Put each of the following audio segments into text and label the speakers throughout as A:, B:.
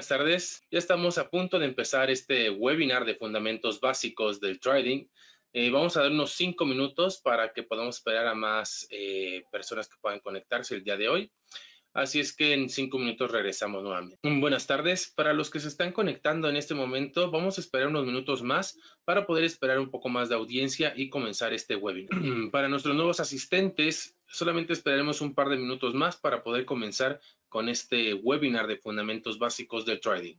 A: buenas tardes. Ya estamos a punto de empezar este webinar de fundamentos básicos del trading. Eh, vamos a dar unos cinco minutos para que podamos esperar a más eh, personas que puedan conectarse el día de hoy. Así es que en cinco minutos regresamos nuevamente. Buenas tardes. Para los que se están conectando en este momento, vamos a esperar unos minutos más para poder esperar un poco más de audiencia y comenzar este webinar. para nuestros nuevos asistentes, solamente esperaremos un par de minutos más para poder comenzar con este webinar de fundamentos básicos de trading.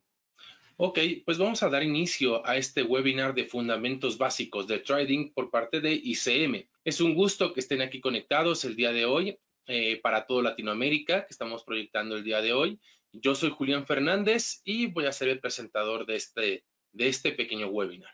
A: Ok, pues vamos a dar inicio a este webinar de fundamentos básicos de trading por parte de ICM. Es un gusto que estén aquí conectados el día de hoy eh, para toda Latinoamérica que estamos proyectando el día de hoy. Yo soy Julián Fernández y voy a ser el presentador de este, de este pequeño webinar.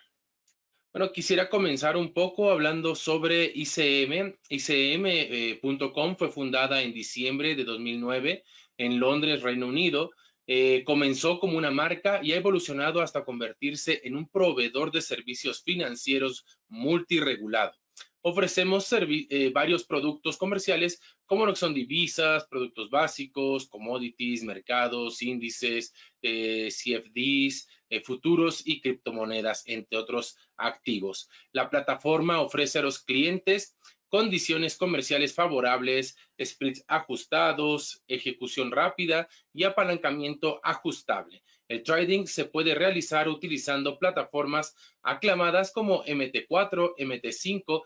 A: Bueno, quisiera comenzar un poco hablando sobre ICM. ICM.com eh, fue fundada en diciembre de 2009 en Londres, Reino Unido. Eh, comenzó como una marca y ha evolucionado hasta convertirse en un proveedor de servicios financieros multiregulado. Ofrecemos eh, varios productos comerciales como lo que son divisas, productos básicos, commodities, mercados, índices, eh, CFDs, futuros y criptomonedas, entre otros activos. La plataforma ofrece a los clientes condiciones comerciales favorables, splits ajustados, ejecución rápida y apalancamiento ajustable. El trading se puede realizar utilizando plataformas aclamadas como MT4, MT5,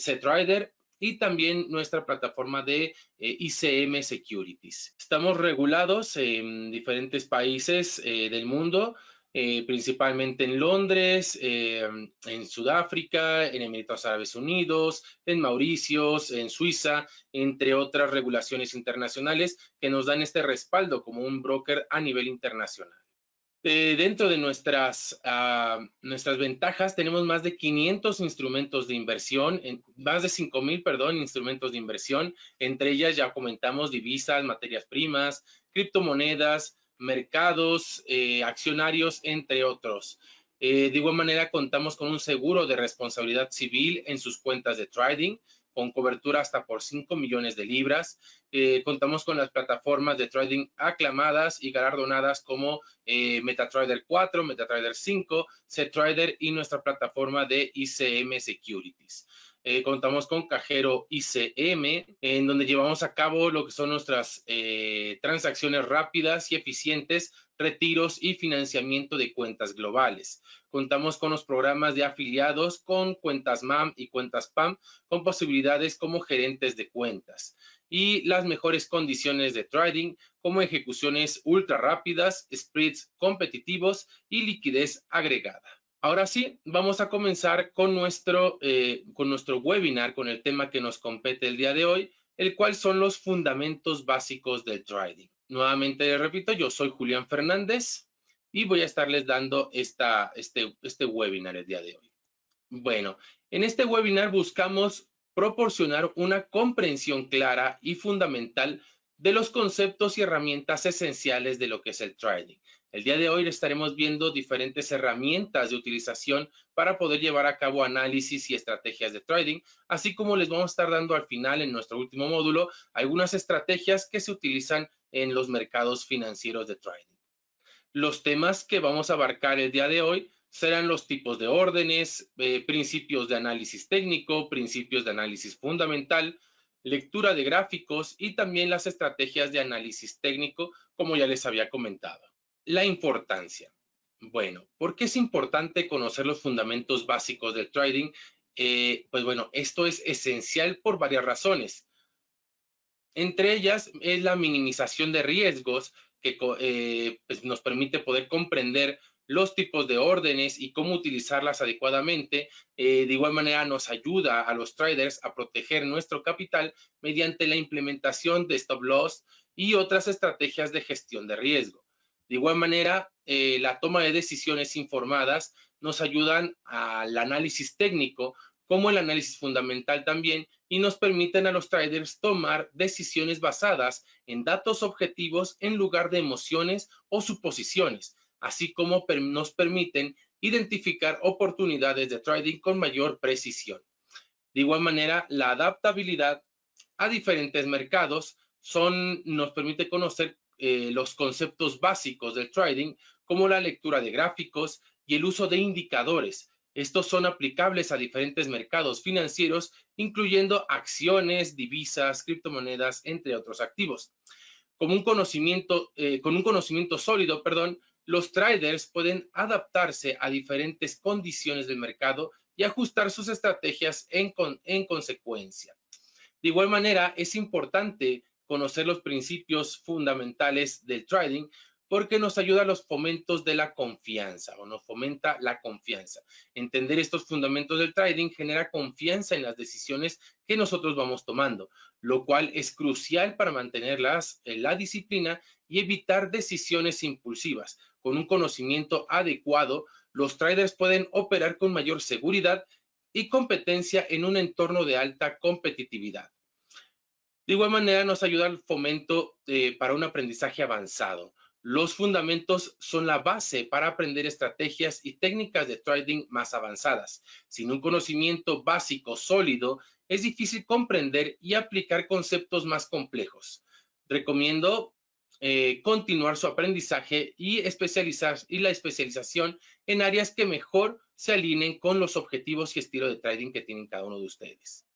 A: CTrader y también nuestra plataforma de eh, ICM Securities. Estamos regulados en diferentes países eh, del mundo eh, principalmente en Londres, eh, en Sudáfrica, en Emiratos Árabes Unidos, en Mauricio, en Suiza, entre otras regulaciones internacionales que nos dan este respaldo como un broker a nivel internacional. Eh, dentro de nuestras, ah, nuestras ventajas tenemos más de 500 instrumentos de inversión, más de 5.000, perdón, instrumentos de inversión. Entre ellas ya comentamos divisas, materias primas, criptomonedas, mercados, eh, accionarios, entre otros. Eh, de igual manera, contamos con un seguro de responsabilidad civil en sus cuentas de trading, con cobertura hasta por 5 millones de libras. Eh, contamos con las plataformas de trading aclamadas y galardonadas como MetaTrader 4, MetaTrader 5, CTrader y nuestra plataforma de ICM Securities. Eh, contamos con cajero ICM, en donde llevamos a cabo lo que son nuestras eh, transacciones rápidas y eficientes, retiros y financiamiento de cuentas globales. Contamos con los programas de afiliados con cuentas MAM y cuentas PAM, con posibilidades como gerentes de cuentas y las mejores condiciones de trading, como ejecuciones ultra rápidas, spreads competitivos y liquidez agregada. Ahora sí, vamos a comenzar eh, con nuestro, webinar, con el tema que nos compete el día de hoy, el cual son los fundamentos básicos del trading. Nuevamente repito, yo soy Julián Fernández y voy a estarles dando este, este webinar el día de hoy. Bueno, en este webinar buscamos proporcionar una comprensión clara y fundamental de los conceptos y herramientas esenciales de lo que es el trading, el día de hoy estaremos viendo diferentes herramientas de utilización para poder llevar a cabo análisis y estrategias de trading, así como les vamos a estar dando al final en nuestro último módulo algunas estrategias que se utilizan en los mercados financieros de trading. Los temas que vamos a abarcar el día de hoy serán los tipos de órdenes, eh, principios de análisis técnico, principios de análisis fundamental, lectura de gráficos y también las estrategias de análisis técnico, como ya les había comentado. La importancia. Bueno, ¿por qué es importante conocer los fundamentos básicos del trading? Eh, pues bueno, esto es esencial por varias razones. Entre ellas es la minimización de riesgos que eh, pues nos permite poder comprender los tipos de órdenes y cómo utilizarlas adecuadamente. Eh, de igual manera nos ayuda a los traders a proteger nuestro capital mediante la implementación de stop loss y otras estrategias de gestión de riesgo. De igual manera, eh, la toma de decisiones informadas nos ayudan al análisis técnico como el análisis fundamental también y nos permiten a los traders tomar decisiones basadas en datos objetivos en lugar de emociones o suposiciones, así como nos permiten identificar oportunidades de trading con mayor precisión. De igual manera, la adaptabilidad a diferentes mercados son, nos permite conocer eh, los conceptos básicos del trading, como la lectura de gráficos y el uso de indicadores. Estos son aplicables a diferentes mercados financieros, incluyendo acciones, divisas, criptomonedas, entre otros activos. Con un conocimiento, eh, con un conocimiento sólido, perdón, los traders pueden adaptarse a diferentes condiciones del mercado y ajustar sus estrategias en, en consecuencia. De igual manera, es importante conocer los principios fundamentales del trading porque nos ayuda a los fomentos de la confianza o nos fomenta la confianza. Entender estos fundamentos del trading genera confianza en las decisiones que nosotros vamos tomando, lo cual es crucial para mantener las, la disciplina y evitar decisiones impulsivas. Con un conocimiento adecuado, los traders pueden operar con mayor seguridad y competencia en un entorno de alta competitividad. De igual manera, nos ayuda el fomento eh, para un aprendizaje avanzado. Los fundamentos son la base para aprender estrategias y técnicas de trading más avanzadas. Sin un conocimiento básico sólido, es difícil comprender y aplicar conceptos más complejos. Recomiendo eh, continuar su aprendizaje y especializar y la especialización en áreas que mejor se alineen con los objetivos y estilo de trading que tienen cada uno de ustedes.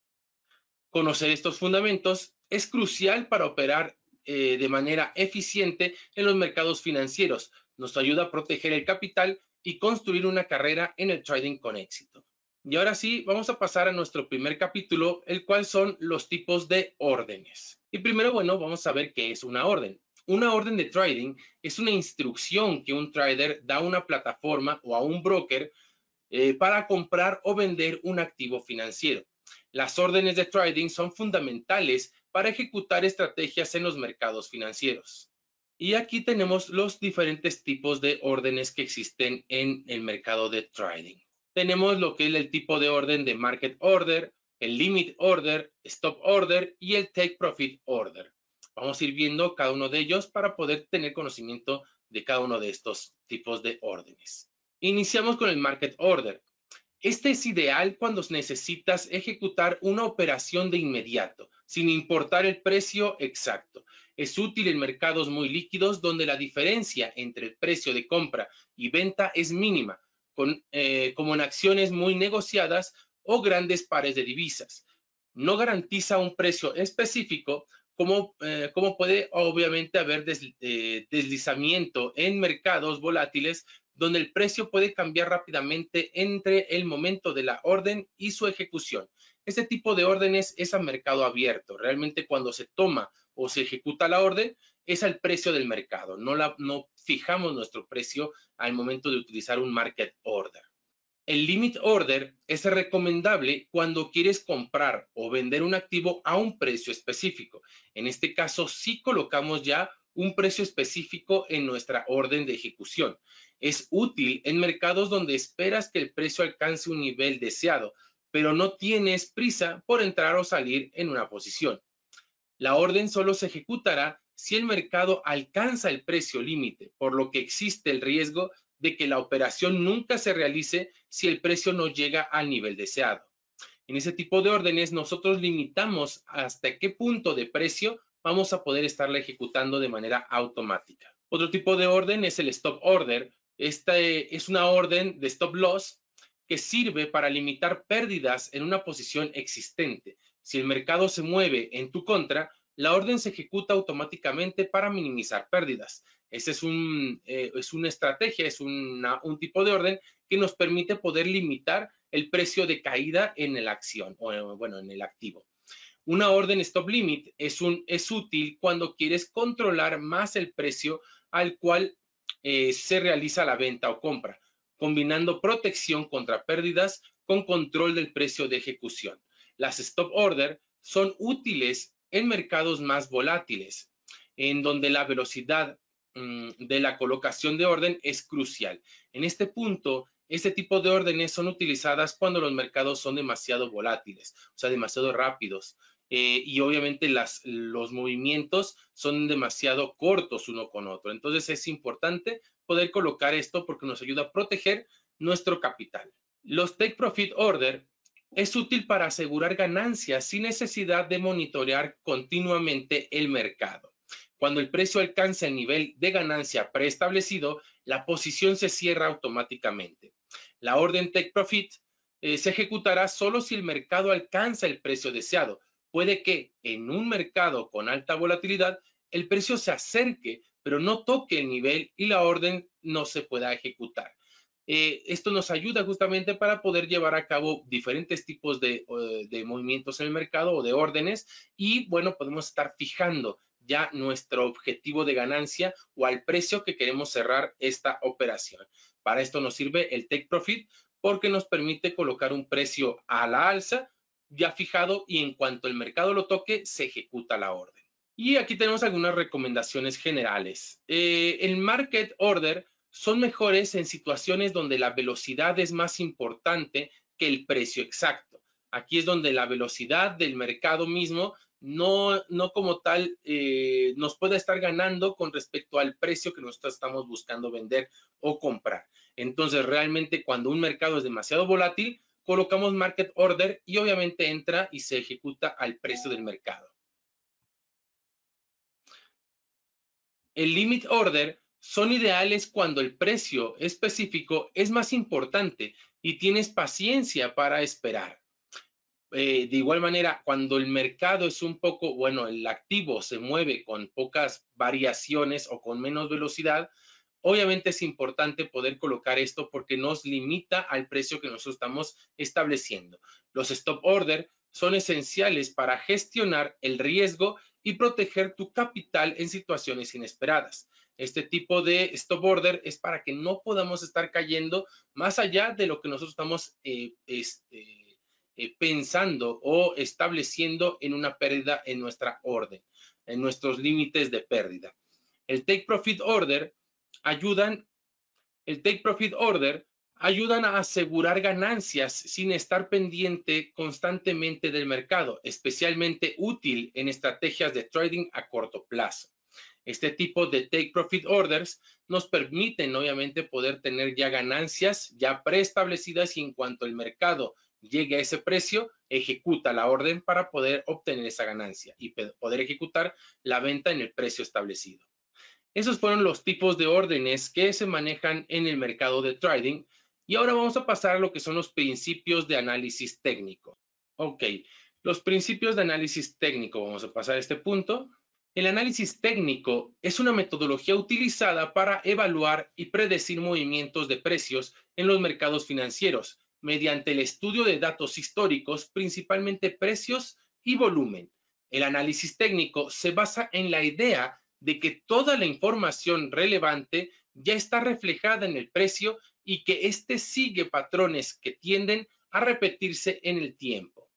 A: Conocer estos fundamentos es crucial para operar eh, de manera eficiente en los mercados financieros. Nos ayuda a proteger el capital y construir una carrera en el trading con éxito. Y ahora sí, vamos a pasar a nuestro primer capítulo, el cual son los tipos de órdenes. Y primero, bueno, vamos a ver qué es una orden. Una orden de trading es una instrucción que un trader da a una plataforma o a un broker eh, para comprar o vender un activo financiero. Las órdenes de trading son fundamentales para ejecutar estrategias en los mercados financieros. Y aquí tenemos los diferentes tipos de órdenes que existen en el mercado de trading. Tenemos lo que es el tipo de orden de market order, el limit order, stop order y el take profit order. Vamos a ir viendo cada uno de ellos para poder tener conocimiento de cada uno de estos tipos de órdenes. Iniciamos con el market order. Este es ideal cuando necesitas ejecutar una operación de inmediato, sin importar el precio exacto. Es útil en mercados muy líquidos donde la diferencia entre el precio de compra y venta es mínima, eh, como en acciones muy negociadas o grandes pares de divisas. No garantiza un precio específico, como, eh, puede obviamente haber eh, deslizamiento en mercados volátiles donde el precio puede cambiar rápidamente entre el momento de la orden y su ejecución. Este tipo de órdenes es a mercado abierto. Realmente cuando se toma o se ejecuta la orden, es al precio del mercado. No, no fijamos nuestro precio al momento de utilizar un market order. El limit order es recomendable cuando quieres comprar o vender un activo a un precio específico. En este caso, sí colocamos ya un precio específico en nuestra orden de ejecución. Es útil en mercados donde esperas que el precio alcance un nivel deseado, pero no tienes prisa por entrar o salir en una posición. La orden solo se ejecutará si el mercado alcanza el precio límite, por lo que existe el riesgo de que la operación nunca se realice si el precio no llega al nivel deseado. En ese tipo de órdenes, nosotros limitamos hasta qué punto de precio vamos a poder estarla ejecutando de manera automática. Otro tipo de orden es el stop order. Esta es una orden de stop loss que sirve para limitar pérdidas en una posición existente. Si el mercado se mueve en tu contra, la orden se ejecuta automáticamente para minimizar pérdidas. Esa es, eh, es una estrategia, es un tipo de orden que nos permite poder limitar el precio de caída en la acción o bueno, en el activo. Una orden stop limit es, útil cuando quieres controlar más el precio al cual eh, se realiza la venta o compra, combinando protección contra pérdidas con control del precio de ejecución. Las stop order son útiles en mercados más volátiles, en donde la velocidad mm, de la colocación de orden es crucial. En este punto, este tipo de órdenes son utilizadas cuando los mercados son demasiado volátiles, o sea, demasiado rápidos. Eh, y obviamente los movimientos son demasiado cortos uno con otro. Entonces es importante poder colocar esto porque nos ayuda a proteger nuestro capital. Los Take Profit Order es útil para asegurar ganancias sin necesidad de monitorear continuamente el mercado. Cuando el precio alcanza el nivel de ganancia preestablecido, la posición se cierra automáticamente. La orden Take Profit eh, se ejecutará solo si el mercado alcanza el precio deseado, puede que en un mercado con alta volatilidad el precio se acerque, pero no toque el nivel y la orden no se pueda ejecutar. Eh, esto nos ayuda justamente para poder llevar a cabo diferentes tipos eh, de movimientos en el mercado o de órdenes y bueno, podemos estar fijando ya nuestro objetivo de ganancia o al precio que queremos cerrar esta operación. Para esto nos sirve el Take Profit porque nos permite colocar un precio a la alza ya fijado y en cuanto el mercado lo toque, se ejecuta la orden. Y aquí tenemos algunas recomendaciones generales. Eh, el market order son mejores en situaciones donde la velocidad es más importante que el precio exacto. Aquí es donde la velocidad del mercado mismo no, no como tal eh, nos puede estar ganando con respecto al precio que nosotros estamos buscando vender o comprar. Entonces, realmente cuando un mercado es demasiado volátil, colocamos market order y obviamente entra y se ejecuta al precio del mercado. El limit order son ideales cuando el precio específico es más importante y tienes paciencia para esperar. Eh, de igual manera, cuando el mercado es un poco, bueno, el activo se mueve con pocas variaciones o con menos velocidad, Obviamente es importante poder colocar esto porque nos limita al precio que nosotros estamos estableciendo. Los stop order son esenciales para gestionar el riesgo y proteger tu capital en situaciones inesperadas. Este tipo de stop order es para que no podamos estar cayendo más allá de lo que nosotros estamos eh, este, eh, pensando o estableciendo en una pérdida en nuestra orden, en nuestros límites de pérdida. El take profit order ayudan, el take profit order, ayudan a asegurar ganancias sin estar pendiente constantemente del mercado, especialmente útil en estrategias de trading a corto plazo. Este tipo de take profit orders nos permiten obviamente poder tener ya ganancias ya preestablecidas y en cuanto el mercado llegue a ese precio, ejecuta la orden para poder obtener esa ganancia y poder ejecutar la venta en el precio establecido. Esos fueron los tipos de órdenes que se manejan en el mercado de trading. Y ahora vamos a pasar a lo que son los principios de análisis técnico. Ok, los principios de análisis técnico. Vamos a pasar a este punto. El análisis técnico es una metodología utilizada para evaluar y predecir movimientos de precios en los mercados financieros mediante el estudio de datos históricos, principalmente precios y volumen. El análisis técnico se basa en la idea de que toda la información relevante ya está reflejada en el precio y que éste sigue patrones que tienden a repetirse en el tiempo.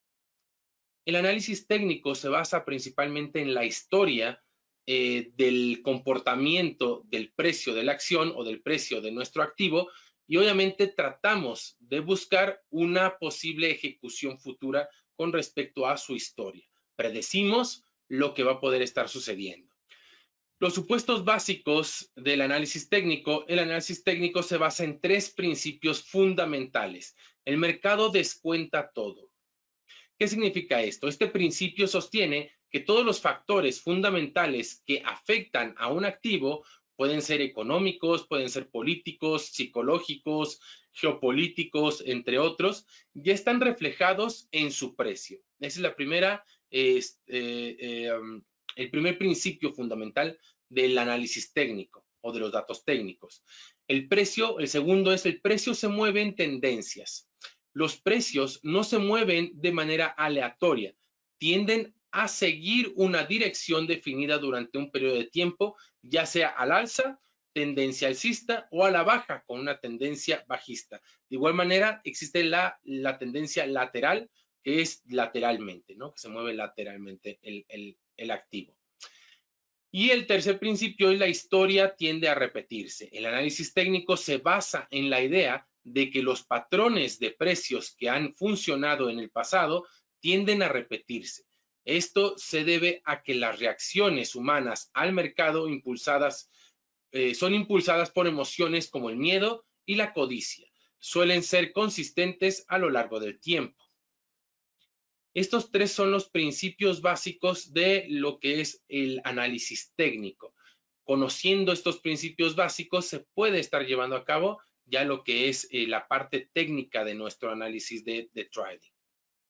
A: El análisis técnico se basa principalmente en la historia eh, del comportamiento del precio de la acción o del precio de nuestro activo y obviamente tratamos de buscar una posible ejecución futura con respecto a su historia. Predecimos lo que va a poder estar sucediendo. Los supuestos básicos del análisis técnico. El análisis técnico se basa en tres principios fundamentales. El mercado descuenta todo. ¿Qué significa esto? Este principio sostiene que todos los factores fundamentales que afectan a un activo pueden ser económicos, pueden ser políticos, psicológicos, geopolíticos, entre otros, ya están reflejados en su precio. Esa es la primera este, eh, em, el primer principio fundamental del análisis técnico o de los datos técnicos. El precio, el segundo es el precio se mueve en tendencias. Los precios no se mueven de manera aleatoria, tienden a seguir una dirección definida durante un periodo de tiempo, ya sea al alza, tendencia alcista o a la baja con una tendencia bajista. De igual manera, existe la, tendencia lateral, que es lateralmente, ¿no? Que se mueve lateralmente el, el, el activo. Y el tercer principio es la historia tiende a repetirse. El análisis técnico se basa en la idea de que los patrones de precios que han funcionado en el pasado tienden a repetirse. Esto se debe a que las reacciones humanas al mercado impulsadas, eh, son impulsadas por emociones como el miedo y la codicia. Suelen ser consistentes a lo largo del tiempo. Estos tres son los principios básicos de lo que es el análisis técnico. Conociendo estos principios básicos, se puede estar llevando a cabo ya lo que es eh, la parte técnica de nuestro análisis de, de trading.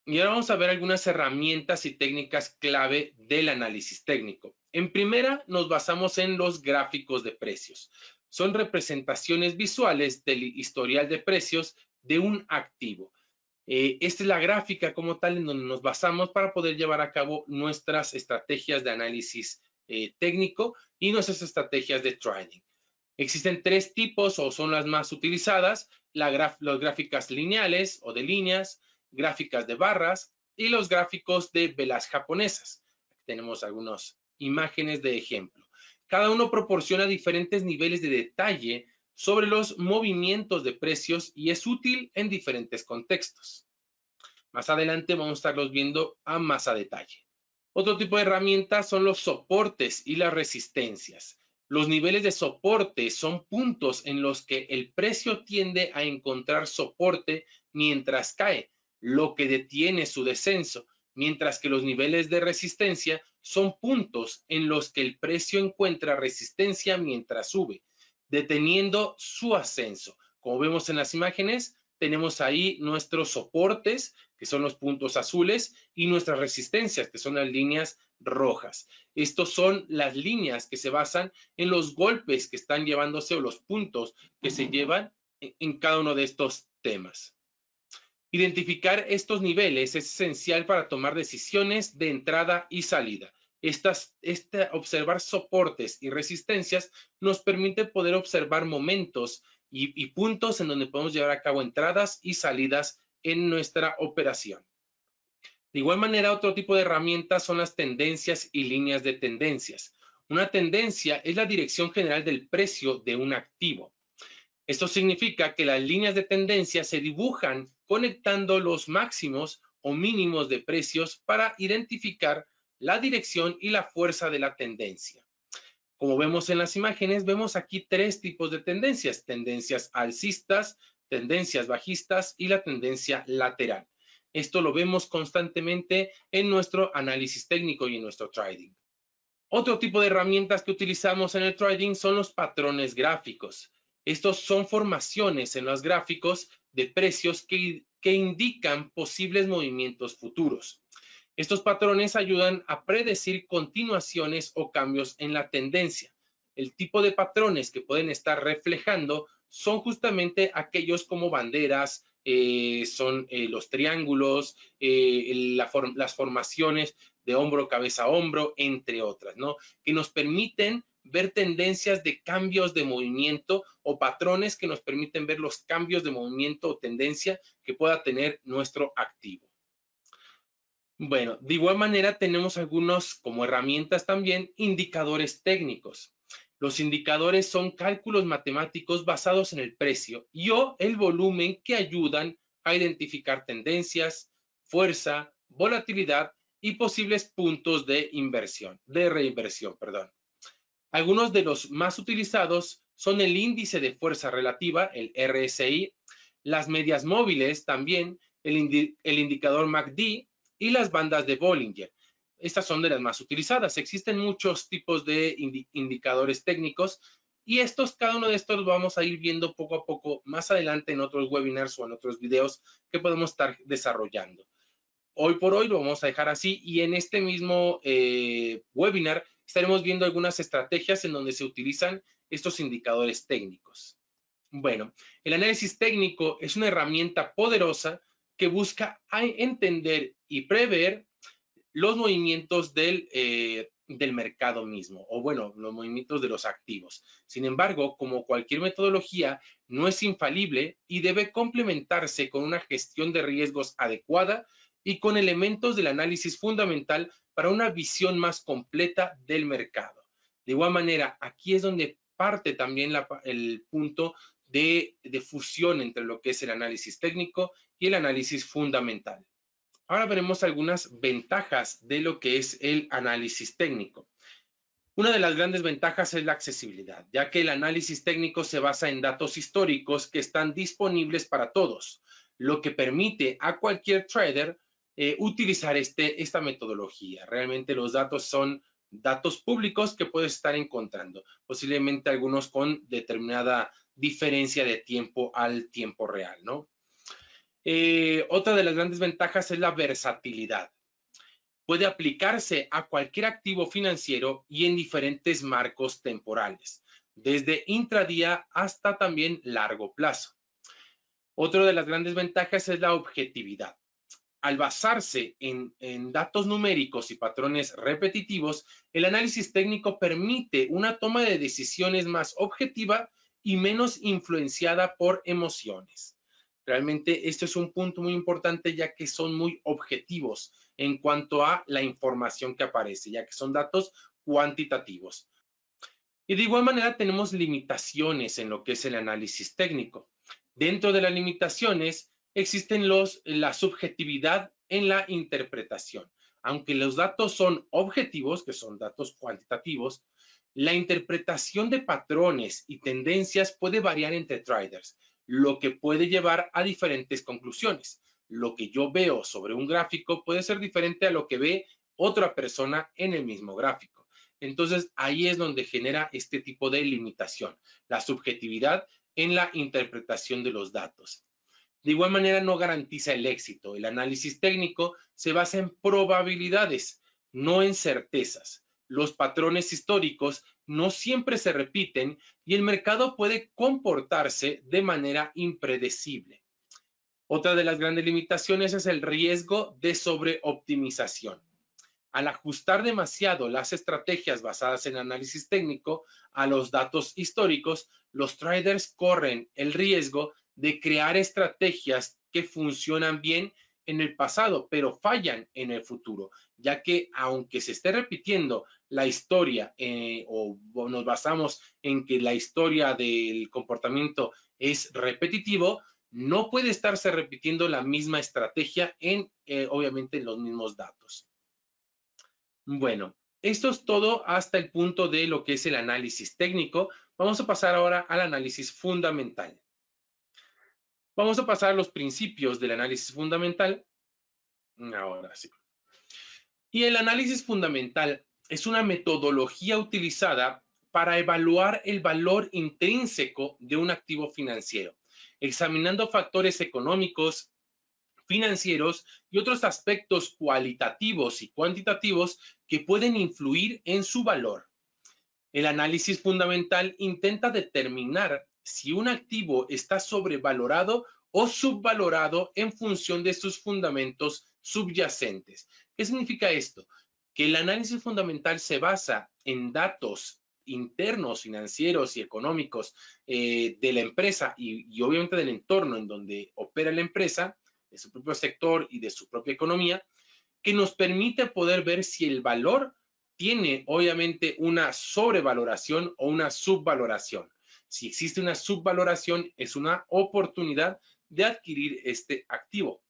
A: Y ahora vamos a ver algunas herramientas y técnicas clave del análisis técnico. En primera, nos basamos en los gráficos de precios. Son representaciones visuales del historial de precios de un activo. Eh, esta es la gráfica como tal en donde nos basamos para poder llevar a cabo nuestras estrategias de análisis eh, técnico y nuestras estrategias de trading. Existen tres tipos o son las más utilizadas, las gráficas lineales o de líneas, gráficas de barras y los gráficos de velas japonesas. tenemos algunas imágenes de ejemplo. Cada uno proporciona diferentes niveles de detalle sobre los movimientos de precios y es útil en diferentes contextos. Más adelante vamos a estarlos viendo a más a detalle. Otro tipo de herramientas son los soportes y las resistencias. Los niveles de soporte son puntos en los que el precio tiende a encontrar soporte mientras cae, lo que detiene su descenso, mientras que los niveles de resistencia son puntos en los que el precio encuentra resistencia mientras sube, deteniendo su ascenso. Como vemos en las imágenes, tenemos ahí nuestros soportes, que son los puntos azules, y nuestras resistencias, que son las líneas rojas. Estos son las líneas que se basan en los golpes que están llevándose o los puntos que se llevan en cada uno de estos temas. Identificar estos niveles es esencial para tomar decisiones de entrada y salida. Estas, este observar soportes y resistencias nos permite poder observar momentos y, y puntos en donde podemos llevar a cabo entradas y salidas en nuestra operación. De igual manera, otro tipo de herramientas son las tendencias y líneas de tendencias. Una tendencia es la dirección general del precio de un activo. Esto significa que las líneas de tendencia se dibujan conectando los máximos o mínimos de precios para identificar la dirección y la fuerza de la tendencia. Como vemos en las imágenes, vemos aquí tres tipos de tendencias, tendencias alcistas, tendencias bajistas y la tendencia lateral. Esto lo vemos constantemente en nuestro análisis técnico y en nuestro trading. Otro tipo de herramientas que utilizamos en el trading son los patrones gráficos. Estos son formaciones en los gráficos de precios que, que indican posibles movimientos futuros. Estos patrones ayudan a predecir continuaciones o cambios en la tendencia. El tipo de patrones que pueden estar reflejando son justamente aquellos como banderas, eh, son eh, los triángulos, eh, las formaciones de hombro, cabeza, hombro, entre otras, ¿no? Que nos permiten ver tendencias de cambios de movimiento o patrones que nos permiten ver los cambios de movimiento o tendencia que pueda tener nuestro activo. Bueno, de igual manera tenemos algunos como herramientas también indicadores técnicos. Los indicadores son cálculos matemáticos basados en el precio y o el volumen que ayudan a identificar tendencias, fuerza, volatilidad y posibles puntos de inversión, de reinversión, perdón. Algunos de los más utilizados son el índice de fuerza relativa, el RSI, las medias móviles también, el, el indicador MACD, y las bandas de Bollinger. Estas son de las más utilizadas. Existen muchos tipos de indicadores técnicos y estos, cada uno de estos vamos a ir viendo poco a poco más adelante en otros webinars o en otros videos que podemos estar desarrollando. Hoy por hoy lo vamos a dejar así y en este mismo eh, webinar estaremos viendo algunas estrategias en donde se utilizan estos indicadores técnicos. Bueno, el análisis técnico es una herramienta poderosa que busca entender y prever los movimientos eh, del, mercado mismo, o bueno, los movimientos de los activos. Sin embargo, como cualquier metodología, no es infalible y debe complementarse con una gestión de riesgos adecuada y con elementos del análisis fundamental para una visión más completa del mercado. De igual manera, aquí es donde parte también el punto de, fusión entre lo que es el análisis técnico y el análisis fundamental. Ahora veremos algunas ventajas de lo que es el análisis técnico. Una de las grandes ventajas es la accesibilidad, ya que el análisis técnico se basa en datos históricos que están disponibles para todos, lo que permite a cualquier trader eh, utilizar este, esta metodología. Realmente los datos son datos públicos que puedes estar encontrando, posiblemente algunos con determinada diferencia de tiempo al tiempo real, ¿no? Eh, otra de las grandes ventajas es la versatilidad. Puede aplicarse a cualquier activo financiero y en diferentes marcos temporales, desde intradía hasta también largo plazo. Otra de las grandes ventajas es la objetividad. Al basarse en, en datos numéricos y patrones repetitivos, el análisis técnico permite una toma de decisiones más objetiva y menos influenciada por emociones. Realmente esto es un punto muy importante ya que son muy objetivos en cuanto a la información que aparece, ya que son datos cuantitativos. Y de igual manera tenemos limitaciones en lo que es el análisis técnico. Dentro de las limitaciones existen los, la subjetividad en la interpretación aunque los datos son objetivos, que son datos cuantitativos, la interpretación de patrones y tendencias puede variar entre traders, lo que puede llevar a diferentes conclusiones. Lo que yo veo sobre un gráfico puede ser diferente a lo que ve otra persona en el mismo gráfico. Entonces, ahí es donde genera este tipo de limitación, la subjetividad en la interpretación de los datos. De igual manera, no garantiza el éxito. El análisis técnico se basa en probabilidades, no en certezas. Los patrones históricos no siempre se repiten y el mercado puede comportarse de manera impredecible. Otra de las grandes limitaciones es el riesgo de sobreoptimización. Al ajustar demasiado las estrategias basadas en análisis técnico a los datos históricos, los traders corren el riesgo de crear estrategias que funcionan bien en el pasado, pero fallan en el futuro, ya que aunque se esté repitiendo la historia eh, o, nos basamos en que la historia del comportamiento es repetitivo, no puede estarse repitiendo la misma estrategia en, eh, obviamente, los mismos datos. Bueno, esto es todo hasta el punto de lo que es el análisis técnico. Vamos a pasar ahora al análisis fundamental. Vamos a pasar a los principios del análisis fundamental. Ahora sí. Y el análisis fundamental es una metodología utilizada para evaluar el valor intrínseco de un activo financiero, examinando factores económicos, financieros y otros aspectos cualitativos y cuantitativos que pueden influir en su valor. El análisis fundamental intenta determinar si un activo está sobrevalorado o subvalorado en función de sus fundamentos subyacentes. ¿Qué significa esto? Que el análisis fundamental se basa en datos internos, financieros y económicos eh, de la empresa y obviamente del entorno en donde opera la empresa, de su propio sector y de su propia economía, que nos permite poder ver si el valor tiene obviamente una sobrevaloración o una subvaloración. Si existe una subvaloración, es una oportunidad de adquirir este activo.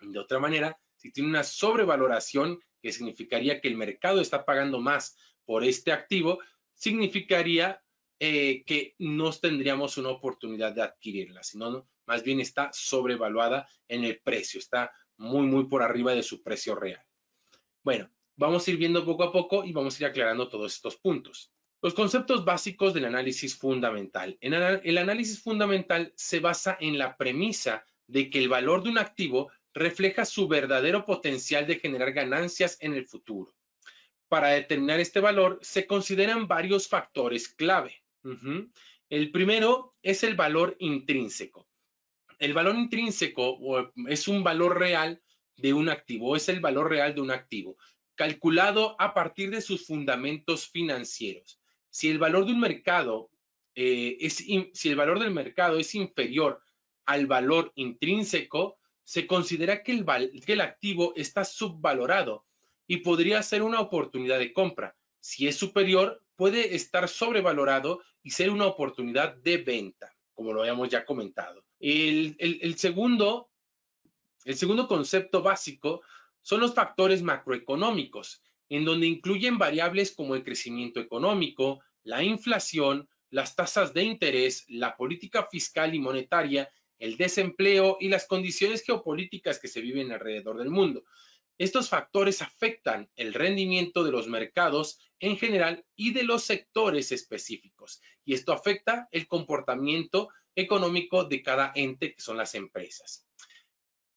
A: De otra manera, si tiene una sobrevaloración, que significaría que el mercado está pagando más por este activo, significaría eh, que no tendríamos una oportunidad de adquirirla, sino no, más bien está sobrevaluada en el precio, está muy, muy por arriba de su precio real. Bueno, vamos a ir viendo poco a poco y vamos a ir aclarando todos estos puntos. Los conceptos básicos del análisis fundamental. El análisis fundamental se basa en la premisa de que el valor de un activo refleja su verdadero potencial de generar ganancias en el futuro. Para determinar este valor se consideran varios factores clave. El primero es el valor intrínseco. El valor intrínseco es un valor real de un activo, es el valor real de un activo, calculado a partir de sus fundamentos financieros. Eh, si el valor del mercado es inferior al valor intrínseco, se considera que el, activo está subvalorado y podría ser una oportunidad de compra. Si es superior, puede estar sobrevalorado y ser una oportunidad de venta, como lo habíamos ya comentado. el segundo concepto básico son los factores macroeconómicos en donde incluyen variables como el crecimiento económico, la inflación, las tasas de interés, la política fiscal y monetaria, el desempleo y las condiciones geopolíticas que se viven alrededor del mundo. Estos factores afectan el rendimiento de los mercados en general y de los sectores específicos. Y esto afecta el comportamiento económico de cada ente que son las empresas.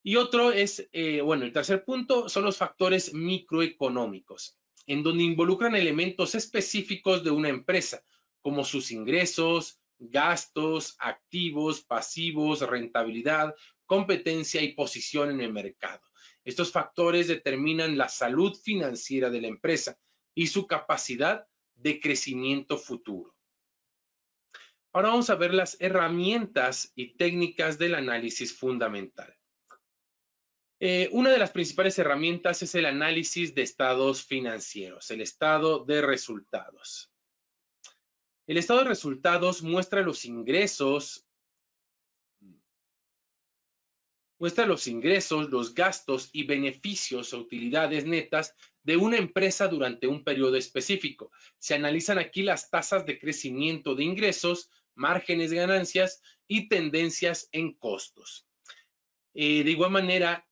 A: Y otro es, eh, bueno, el tercer punto son los factores microeconómicos, en donde involucran elementos específicos de una empresa, como sus ingresos, gastos, activos, pasivos, rentabilidad, competencia y posición en el mercado. Estos factores determinan la salud financiera de la empresa y su capacidad de crecimiento futuro. Ahora vamos a ver las herramientas y técnicas del análisis fundamental. Eh, una de las principales herramientas es el análisis de estados financieros, el estado de resultados. El estado de resultados muestra los ingresos, muestra los ingresos, los gastos y beneficios o utilidades netas de una empresa durante un periodo específico. Se analizan aquí las tasas de crecimiento de ingresos, márgenes de ganancias y tendencias en costos. Eh, de igual manera,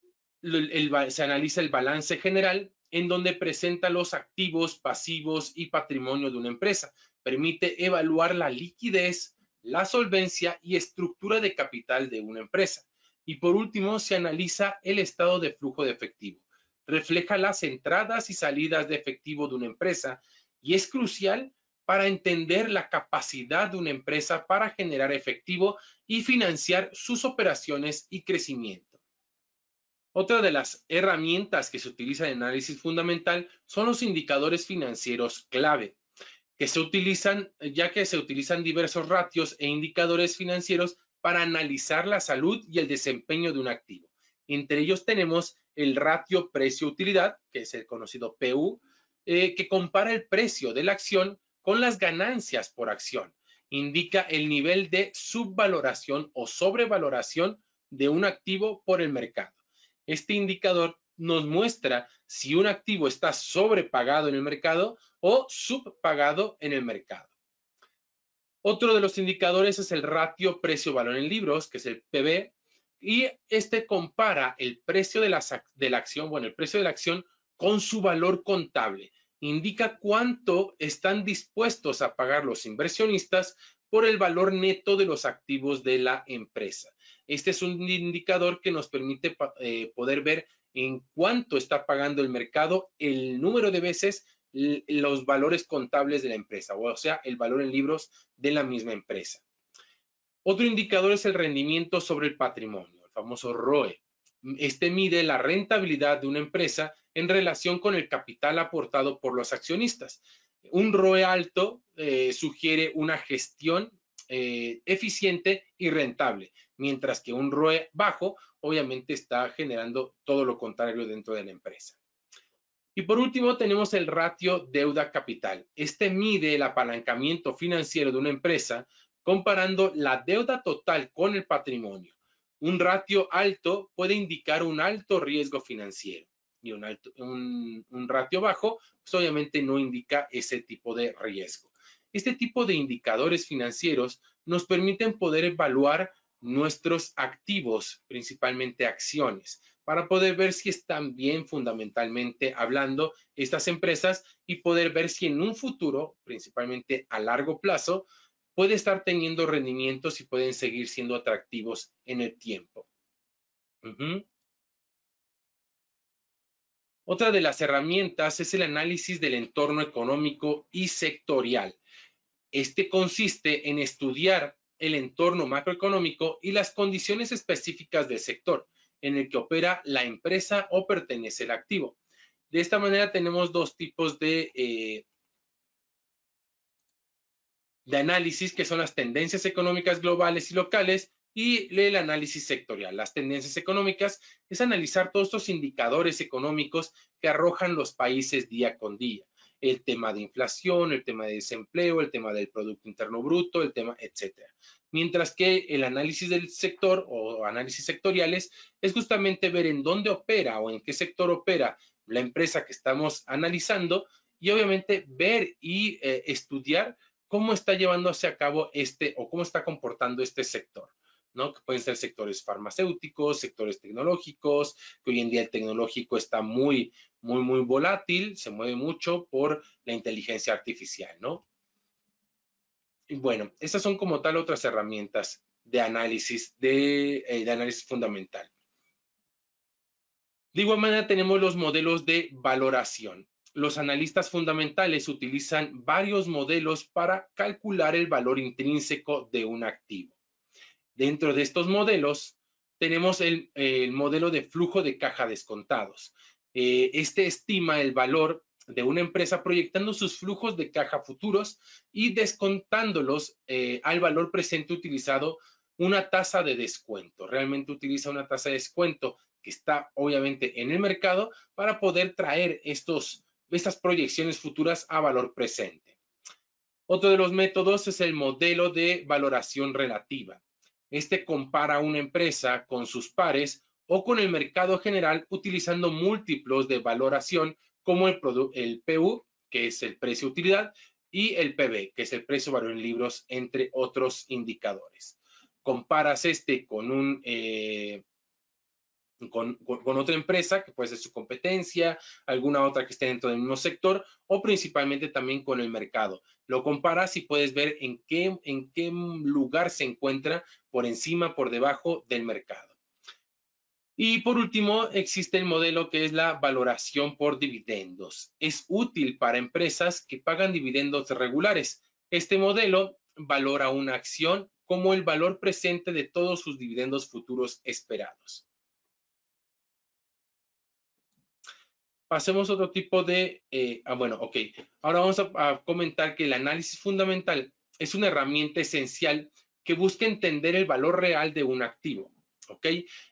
A: se analiza el balance general en donde presenta los activos, pasivos y patrimonio de una empresa. Permite evaluar la liquidez, la solvencia y estructura de capital de una empresa. Y por último, se analiza el estado de flujo de efectivo. Refleja las entradas y salidas de efectivo de una empresa y es crucial para entender la capacidad de una empresa para generar efectivo y financiar sus operaciones y crecimiento. Otra de las herramientas que se utiliza en análisis fundamental son los indicadores financieros clave, que se utilizan, ya que se utilizan diversos ratios e indicadores financieros para analizar la salud y el desempeño de un activo. Entre ellos tenemos el ratio precio-utilidad, que es el conocido PU, eh, que compara el precio de la acción con las ganancias por acción. Indica el nivel de subvaloración o sobrevaloración de un activo por el mercado. Este indicador nos muestra si un activo está sobrepagado en el mercado o subpagado en el mercado. Otro de los indicadores es el ratio precio-valor en libros, que es el PB, y este compara el precio de la, acción, bueno, el precio de la acción con su valor contable. Indica cuánto están dispuestos a pagar los inversionistas por el valor neto de los activos de la empresa. Este es un indicador que nos permite eh, poder ver en cuánto está pagando el mercado el número de veces los valores contables de la empresa, o sea, el valor en libros de la misma empresa. Otro indicador es el rendimiento sobre el patrimonio, el famoso ROE. Este mide la rentabilidad de una empresa en relación con el capital aportado por los accionistas. Un ROE alto eh, sugiere una gestión eh, eficiente y rentable, mientras que un ROE bajo obviamente está generando todo lo contrario dentro de la empresa. Y por último tenemos el ratio deuda capital. Este mide el apalancamiento financiero de una empresa comparando la deuda total con el patrimonio. Un ratio alto puede indicar un alto riesgo financiero y un, un, ratio bajo pues, obviamente no indica ese tipo de riesgo. Este tipo de indicadores financieros nos permiten poder evaluar nuestros activos, principalmente acciones, para poder ver si están bien fundamentalmente hablando estas empresas y poder ver si en un futuro, principalmente a largo plazo, puede estar teniendo rendimientos y pueden seguir siendo atractivos en el tiempo. Otra de las herramientas es el análisis del entorno económico y sectorial. Este consiste en estudiar el entorno macroeconómico y las condiciones específicas del sector en el que opera la empresa o pertenece el activo. De esta manera tenemos dos tipos de, eh, de análisis que son las tendencias económicas globales y locales y el análisis sectorial. Las tendencias económicas es analizar todos estos indicadores económicos que arrojan los países día con día el tema de inflación, el tema de desempleo, el tema del Producto Interno Bruto, el tema, etcétera. Mientras que el análisis del sector o análisis sectoriales es justamente ver en dónde opera o en qué sector opera la empresa que estamos analizando y obviamente ver y eh, estudiar cómo está llevándose a cabo este o cómo está comportando este sector. Que pueden ser sectores farmacéuticos, sectores tecnológicos, que hoy en día el tecnológico está muy, muy, muy volátil, se mueve mucho por la inteligencia artificial, ¿no? Y bueno, esas son como tal otras herramientas de análisis, de eh, análisis fundamental. De igual manera tenemos los modelos de valoración. Los analistas fundamentales utilizan varios modelos para calcular el valor intrínseco de un activo. Dentro de estos modelos tenemos el, modelo de flujo de caja descontados. Eh, este estima el valor de una empresa proyectando sus flujos de caja futuros y descontándolos eh, al valor presente utilizado una tasa de descuento. Realmente utiliza una tasa de descuento que está obviamente en el mercado para poder traer estos, estas proyecciones futuras a valor presente. Otro de los métodos es el modelo de valoración relativa. Este compara una empresa con sus pares o con el mercado general utilizando múltiplos de valoración como el, el PU, que es el precio utilidad, y el PB, que es el precio valor en libros, entre otros indicadores. Comparas este con un... Eh, con, otra empresa que puede ser su competencia, alguna otra que esté dentro del mismo sector o principalmente también con el mercado lo comparas y puedes ver en qué, en qué lugar se encuentra por encima, por debajo del mercado. Y por último, existe el modelo que es la valoración por dividendos. Es útil para empresas que pagan dividendos regulares. Este modelo valora una acción como el valor presente de todos sus dividendos futuros esperados. Pasemos a otro tipo de, eh, ah, bueno, ok, ahora vamos a, comentar que el análisis fundamental es una herramienta esencial que busca entender el valor real de un activo, ¿ok?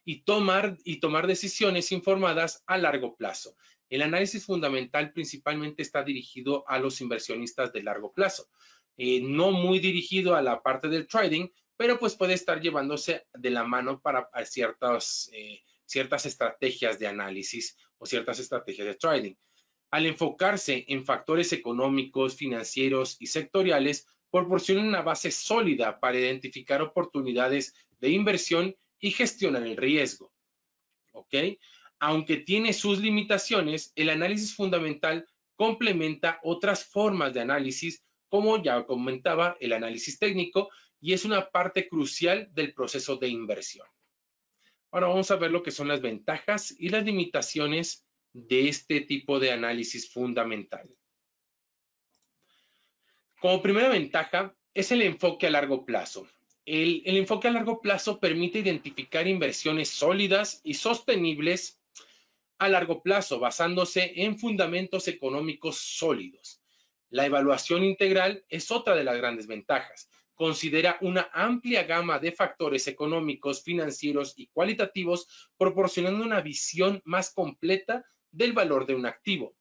A: Y tomar, y tomar decisiones informadas a largo plazo. El análisis fundamental principalmente está dirigido a los inversionistas de largo plazo, eh, no muy dirigido a la parte del trading, pero pues puede estar llevándose de la mano para ciertas eh, ciertas estrategias de análisis o ciertas estrategias de trading. Al enfocarse en factores económicos, financieros y sectoriales, proporciona una base sólida para identificar oportunidades de inversión y gestionar el riesgo. ¿Ok? Aunque tiene sus limitaciones, el análisis fundamental complementa otras formas de análisis, como ya comentaba, el análisis técnico, y es una parte crucial del proceso de inversión. Ahora vamos a ver lo que son las ventajas y las limitaciones de este tipo de análisis fundamental. Como primera ventaja es el enfoque a largo plazo. El, enfoque a largo plazo permite identificar inversiones sólidas y sostenibles a largo plazo, basándose en fundamentos económicos sólidos. La evaluación integral es otra de las grandes ventajas considera una amplia gama de factores económicos, financieros y cualitativos, proporcionando una visión más completa del valor de un activo.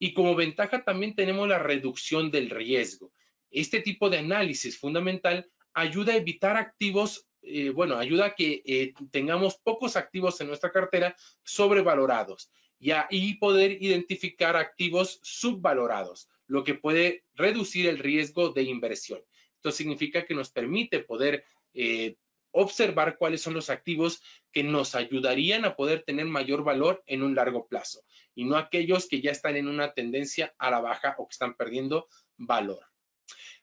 A: Y como ventaja también tenemos la reducción del riesgo. Este tipo de análisis fundamental ayuda a evitar activos, eh, bueno, ayuda a que eh, tengamos pocos activos en nuestra cartera sobrevalorados y, ahí poder identificar activos subvalorados, lo que puede reducir el riesgo de inversión. Esto significa que nos permite poder eh, observar cuáles son los activos que nos ayudarían a poder tener mayor valor en un largo plazo y no aquellos que ya están en una tendencia a la baja o que están perdiendo valor.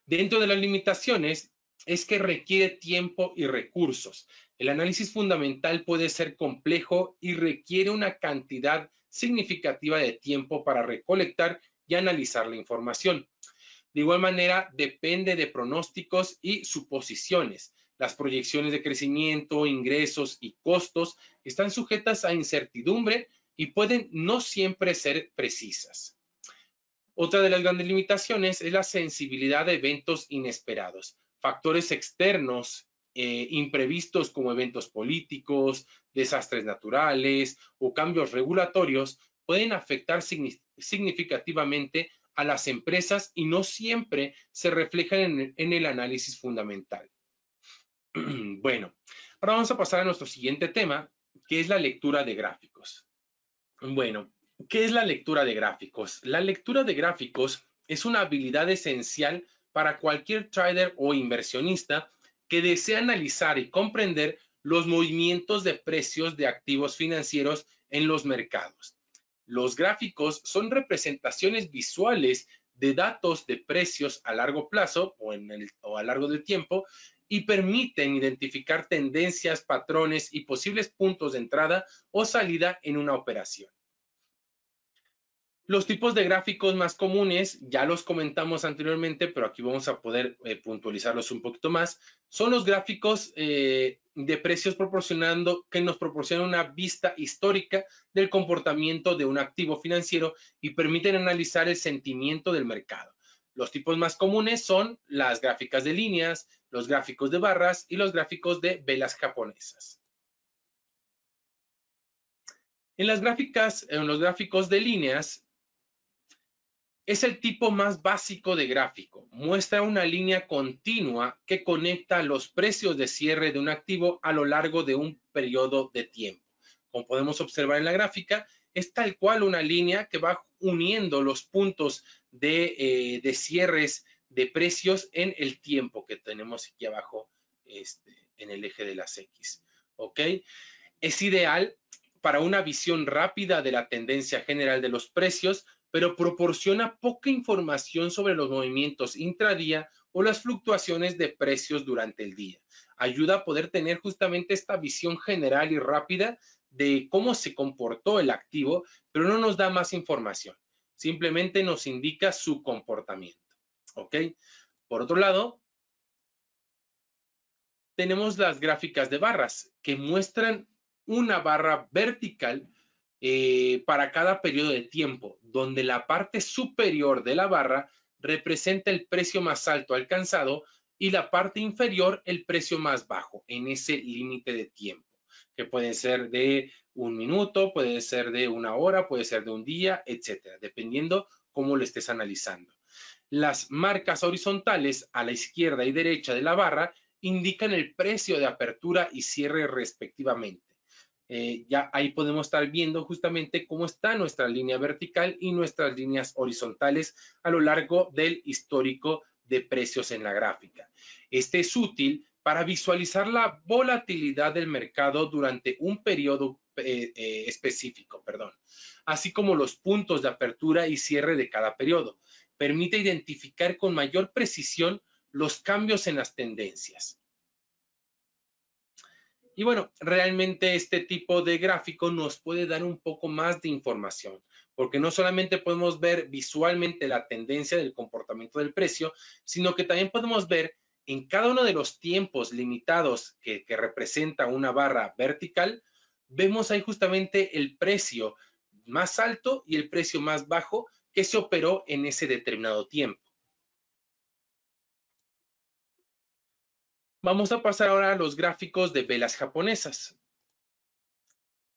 A: Dentro de las limitaciones es que requiere tiempo y recursos. El análisis fundamental puede ser complejo y requiere una cantidad significativa de tiempo para recolectar y analizar la información. De igual manera, depende de pronósticos y suposiciones. Las proyecciones de crecimiento, ingresos y costos están sujetas a incertidumbre y pueden no siempre ser precisas. Otra de las grandes limitaciones es la sensibilidad a eventos inesperados, factores externos eh, imprevistos como eventos políticos, desastres naturales o cambios regulatorios pueden afectar significativamente a las empresas y no siempre se reflejan en, el análisis fundamental. bueno, ahora vamos a pasar a nuestro siguiente tema, que es la lectura de gráficos. Bueno, ¿qué es la lectura de gráficos? La lectura de gráficos es una habilidad esencial para cualquier trader o inversionista que desee analizar y comprender los movimientos de precios de activos financieros en los mercados. Los gráficos son representaciones visuales de datos de precios a largo plazo o, a largo del tiempo y permiten identificar tendencias, patrones y posibles puntos de entrada o salida en una operación. Los tipos de gráficos más comunes, ya los comentamos anteriormente, pero aquí vamos a poder eh, puntualizarlos un poquito más, son los gráficos eh, de precios proporcionando que nos proporcionan una vista histórica del comportamiento de un activo financiero y permiten analizar el sentimiento del mercado. Los tipos más comunes son las gráficas de líneas, los gráficos de barras y los gráficos de velas japonesas. En las gráficas, en los gráficos de líneas, es el tipo más básico de gráfico. Muestra una línea continua que conecta los precios de cierre de un activo a lo largo de un periodo de tiempo. Como podemos observar en la gráfica, es tal cual una línea que va uniendo los puntos de, eh, cierres de precios en el tiempo que tenemos aquí abajo este, en el eje de las X. Es ideal para una visión rápida de la tendencia general de los precios, pero proporciona poca información sobre los movimientos intradía o las fluctuaciones de precios durante el día. Ayuda a poder tener justamente esta visión general y rápida de cómo se comportó el activo, pero no nos da más información. Simplemente nos indica su comportamiento. ¿Ok? Por otro lado, tenemos las gráficas de barras que muestran una barra vertical eh, para cada periodo de tiempo, donde la parte superior de la barra representa el precio más alto alcanzado y la parte inferior el precio más bajo en ese límite de tiempo, que puede ser de un minuto, puede ser de una hora, puede ser de un día, etcétera, dependiendo cómo lo estés analizando. Las marcas horizontales a la izquierda y derecha de la barra indican el precio de apertura y cierre respectivamente. Eh, ya ahí podemos estar viendo justamente cómo está nuestra línea vertical y nuestras líneas horizontales a lo largo del histórico de precios en la gráfica. Este es útil para visualizar la volatilidad del mercado durante un periodo eh, eh, específico, así como los puntos de apertura y cierre de cada periodo. Permite identificar con mayor precisión los cambios en las tendencias. Y bueno, realmente este tipo de gráfico nos puede dar un poco más de información, porque no solamente podemos ver visualmente la tendencia del comportamiento del precio, sino que también podemos ver en cada uno de los tiempos limitados que, representa una barra vertical, vemos ahí justamente el precio más alto y el precio más bajo que se operó en ese determinado tiempo. Vamos a pasar ahora a los gráficos de velas japonesas,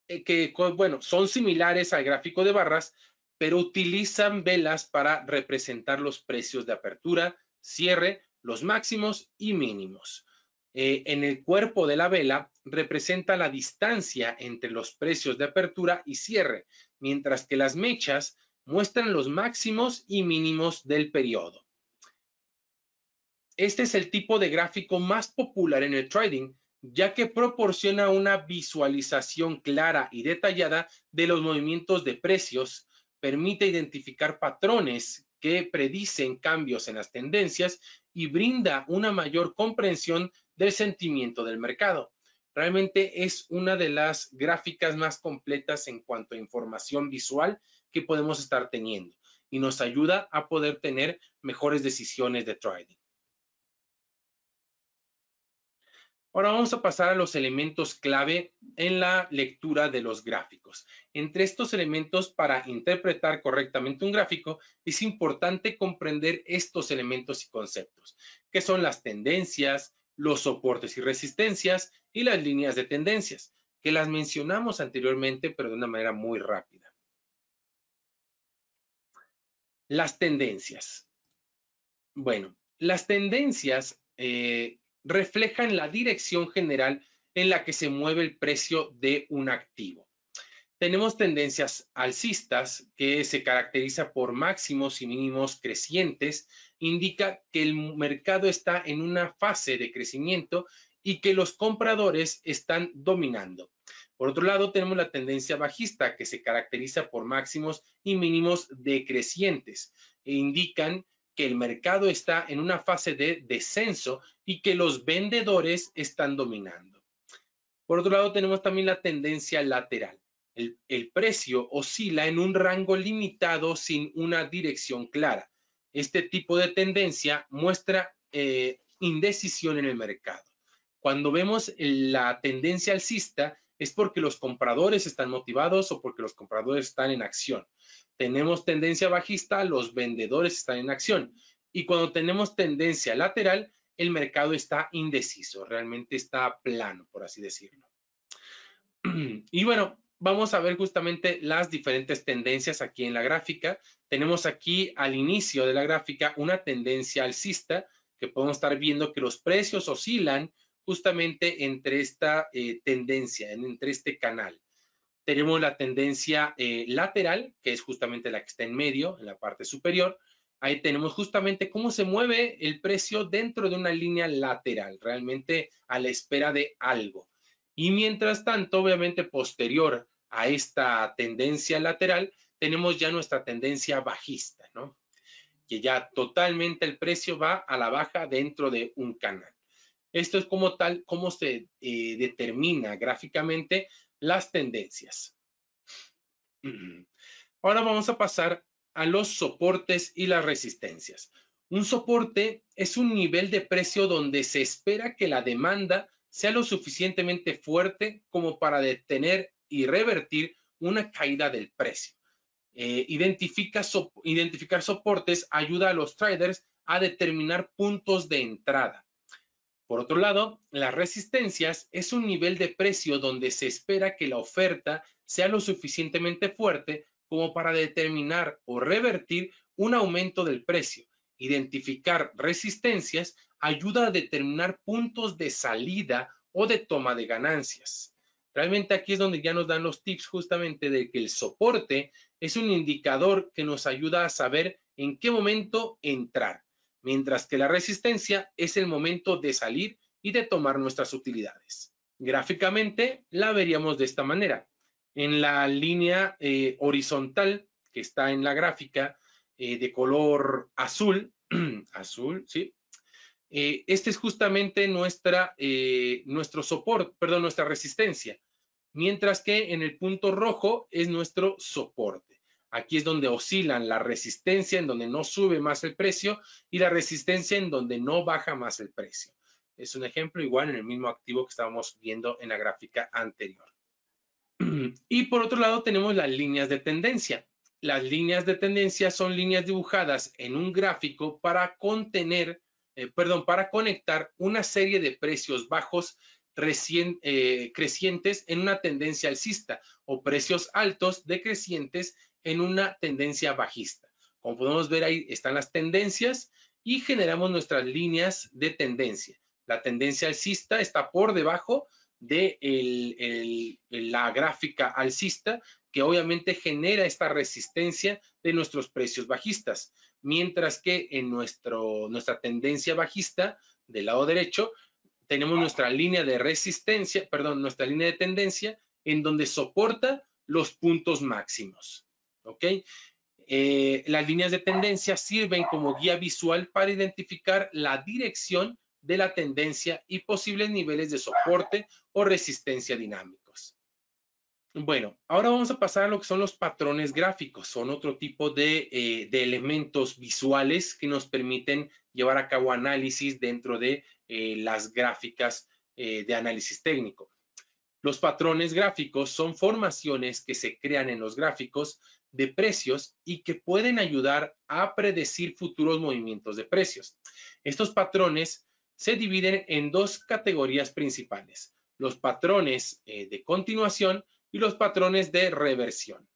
A: eh, que, bueno, son similares al gráfico de barras, pero utilizan velas para representar los precios de apertura, cierre, los máximos y mínimos. Eh, en el cuerpo de la vela representa la distancia entre los precios de apertura y cierre, mientras que las mechas muestran los máximos y mínimos del periodo. Este es el tipo de gráfico más popular en el trading, ya que proporciona una visualización clara y detallada de los movimientos de precios, permite identificar patrones que predicen cambios en las tendencias y brinda una mayor comprensión del sentimiento del mercado. Realmente es una de las gráficas más completas en cuanto a información visual que podemos estar teniendo y nos ayuda a poder tener mejores decisiones de trading. Ahora vamos a pasar a los elementos clave en la lectura de los gráficos. Entre estos elementos, para interpretar correctamente un gráfico, es importante comprender estos elementos y conceptos, que son las tendencias, los soportes y resistencias y las líneas de tendencias, que las mencionamos anteriormente, pero de una manera muy rápida. Las tendencias. Bueno, las tendencias eh, reflejan la dirección general en la que se mueve el precio de un activo. Tenemos tendencias alcistas que se caracteriza por máximos y mínimos crecientes, indica que el mercado está en una fase de crecimiento y que los compradores están dominando. Por otro lado, tenemos la tendencia bajista que se caracteriza por máximos y mínimos decrecientes e indican que el mercado está en una fase de descenso y que los vendedores están dominando. Por otro lado, tenemos también la tendencia lateral. El, precio oscila en un rango limitado sin una dirección clara. Este tipo de tendencia muestra eh, indecisión en el mercado. Cuando vemos la tendencia alcista, es porque los compradores están motivados o porque los compradores están en acción tenemos tendencia bajista, los vendedores están en acción. Y cuando tenemos tendencia lateral, el mercado está indeciso, realmente está plano, por así decirlo. Y bueno, vamos a ver justamente las diferentes tendencias aquí en la gráfica. Tenemos aquí al inicio de la gráfica una tendencia alcista que podemos estar viendo que los precios oscilan justamente entre esta eh, tendencia, entre este canal tenemos la tendencia eh, lateral, que es justamente la que está en medio, en la parte superior. Ahí tenemos justamente cómo se mueve el precio dentro de una línea lateral, realmente a la espera de algo. Y mientras tanto, obviamente posterior a esta tendencia lateral, tenemos ya nuestra tendencia bajista, ¿no? Que ya totalmente el precio va a la baja dentro de un canal. Esto es como tal, cómo se eh, determina gráficamente las tendencias. Ahora vamos a pasar a los soportes y las resistencias. Un soporte es un nivel de precio donde se espera que la demanda sea lo suficientemente fuerte como para detener y revertir una caída del precio. Eh, identificar soportes ayuda a los traders a determinar puntos de entrada por otro lado, las resistencias es un nivel de precio donde se espera que la oferta sea lo suficientemente fuerte como para determinar o revertir un aumento del precio. Identificar resistencias ayuda a determinar puntos de salida o de toma de ganancias. Realmente aquí es donde ya nos dan los tips justamente de que el soporte es un indicador que nos ayuda a saber en qué momento entrar mientras que la resistencia es el momento de salir y de tomar nuestras utilidades. Gráficamente la veríamos de esta manera. En la línea eh, horizontal que está en la gráfica eh, de color azul, azul, sí, eh, este es justamente nuestra, nuestro soporte, perdón, nuestra resistencia, mientras que en el punto rojo es nuestro soporte. Aquí es donde oscilan la resistencia en donde no sube más el precio y la resistencia en donde no baja más el precio. Es un ejemplo igual en el mismo activo que estábamos viendo en la gráfica anterior. Y por otro lado tenemos las líneas de tendencia. Las líneas de tendencia son líneas dibujadas en un gráfico para contener, eh, perdón, para conectar una serie de precios bajos eh, crecientes en una tendencia alcista o precios altos decrecientes en una tendencia bajista. Como podemos ver ahí están las tendencias y generamos nuestras líneas de tendencia. La tendencia alcista está por debajo de la gráfica alcista que obviamente genera esta resistencia de nuestros precios bajistas. Mientras que en nuestro, nuestra tendencia bajista del lado derecho tenemos nuestra línea de resistencia, perdón, nuestra línea de tendencia en donde soporta los puntos máximos. ¿ok? Eh, las líneas de tendencia sirven como guía visual para identificar la dirección de la tendencia y posibles niveles de soporte o resistencia dinámicos. Bueno, ahora vamos a pasar a lo que son los patrones gráficos. Son otro tipo de, eh, elementos visuales que nos permiten llevar a cabo análisis dentro de eh, las gráficas de análisis técnico. Los patrones gráficos son formaciones que se crean en los gráficos de precios y que pueden ayudar a predecir futuros movimientos de precios. Estos patrones se dividen en dos categorías principales, los patrones eh, de continuación y los patrones de reversión.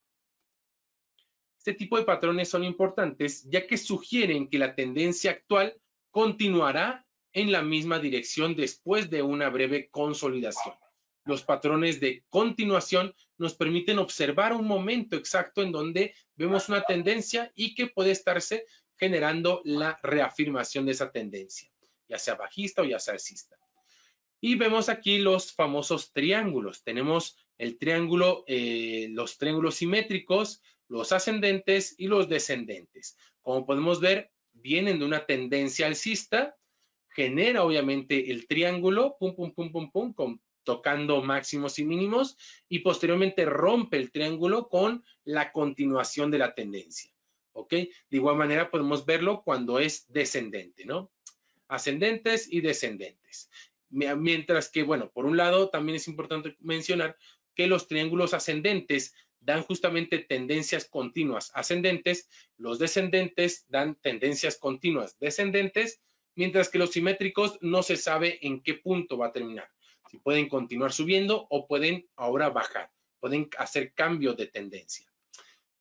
A: Este tipo de patrones son importantes ya que sugieren que la tendencia actual continuará en la misma dirección después de una breve consolidación los patrones de continuación nos permiten observar un momento exacto en donde vemos una tendencia y que puede estarse generando la reafirmación de esa tendencia, ya sea bajista o ya sea alcista. Y vemos aquí los famosos triángulos. Tenemos el triángulo, eh, los triángulos simétricos, los ascendentes y los descendentes. Como podemos ver, vienen de una tendencia alcista, genera obviamente el triángulo, pum, pum, pum, pum, pum, con tocando máximos y mínimos y posteriormente rompe el triángulo con la continuación de la tendencia. ¿Ok? De igual manera podemos verlo cuando es descendente, ¿no? Ascendentes y descendentes. Mientras que, bueno, por un lado también es importante mencionar que los triángulos ascendentes dan justamente tendencias continuas ascendentes, los descendentes dan tendencias continuas descendentes, mientras que los simétricos no se sabe en qué punto va a terminar pueden continuar subiendo o pueden ahora bajar, pueden hacer cambio de tendencia.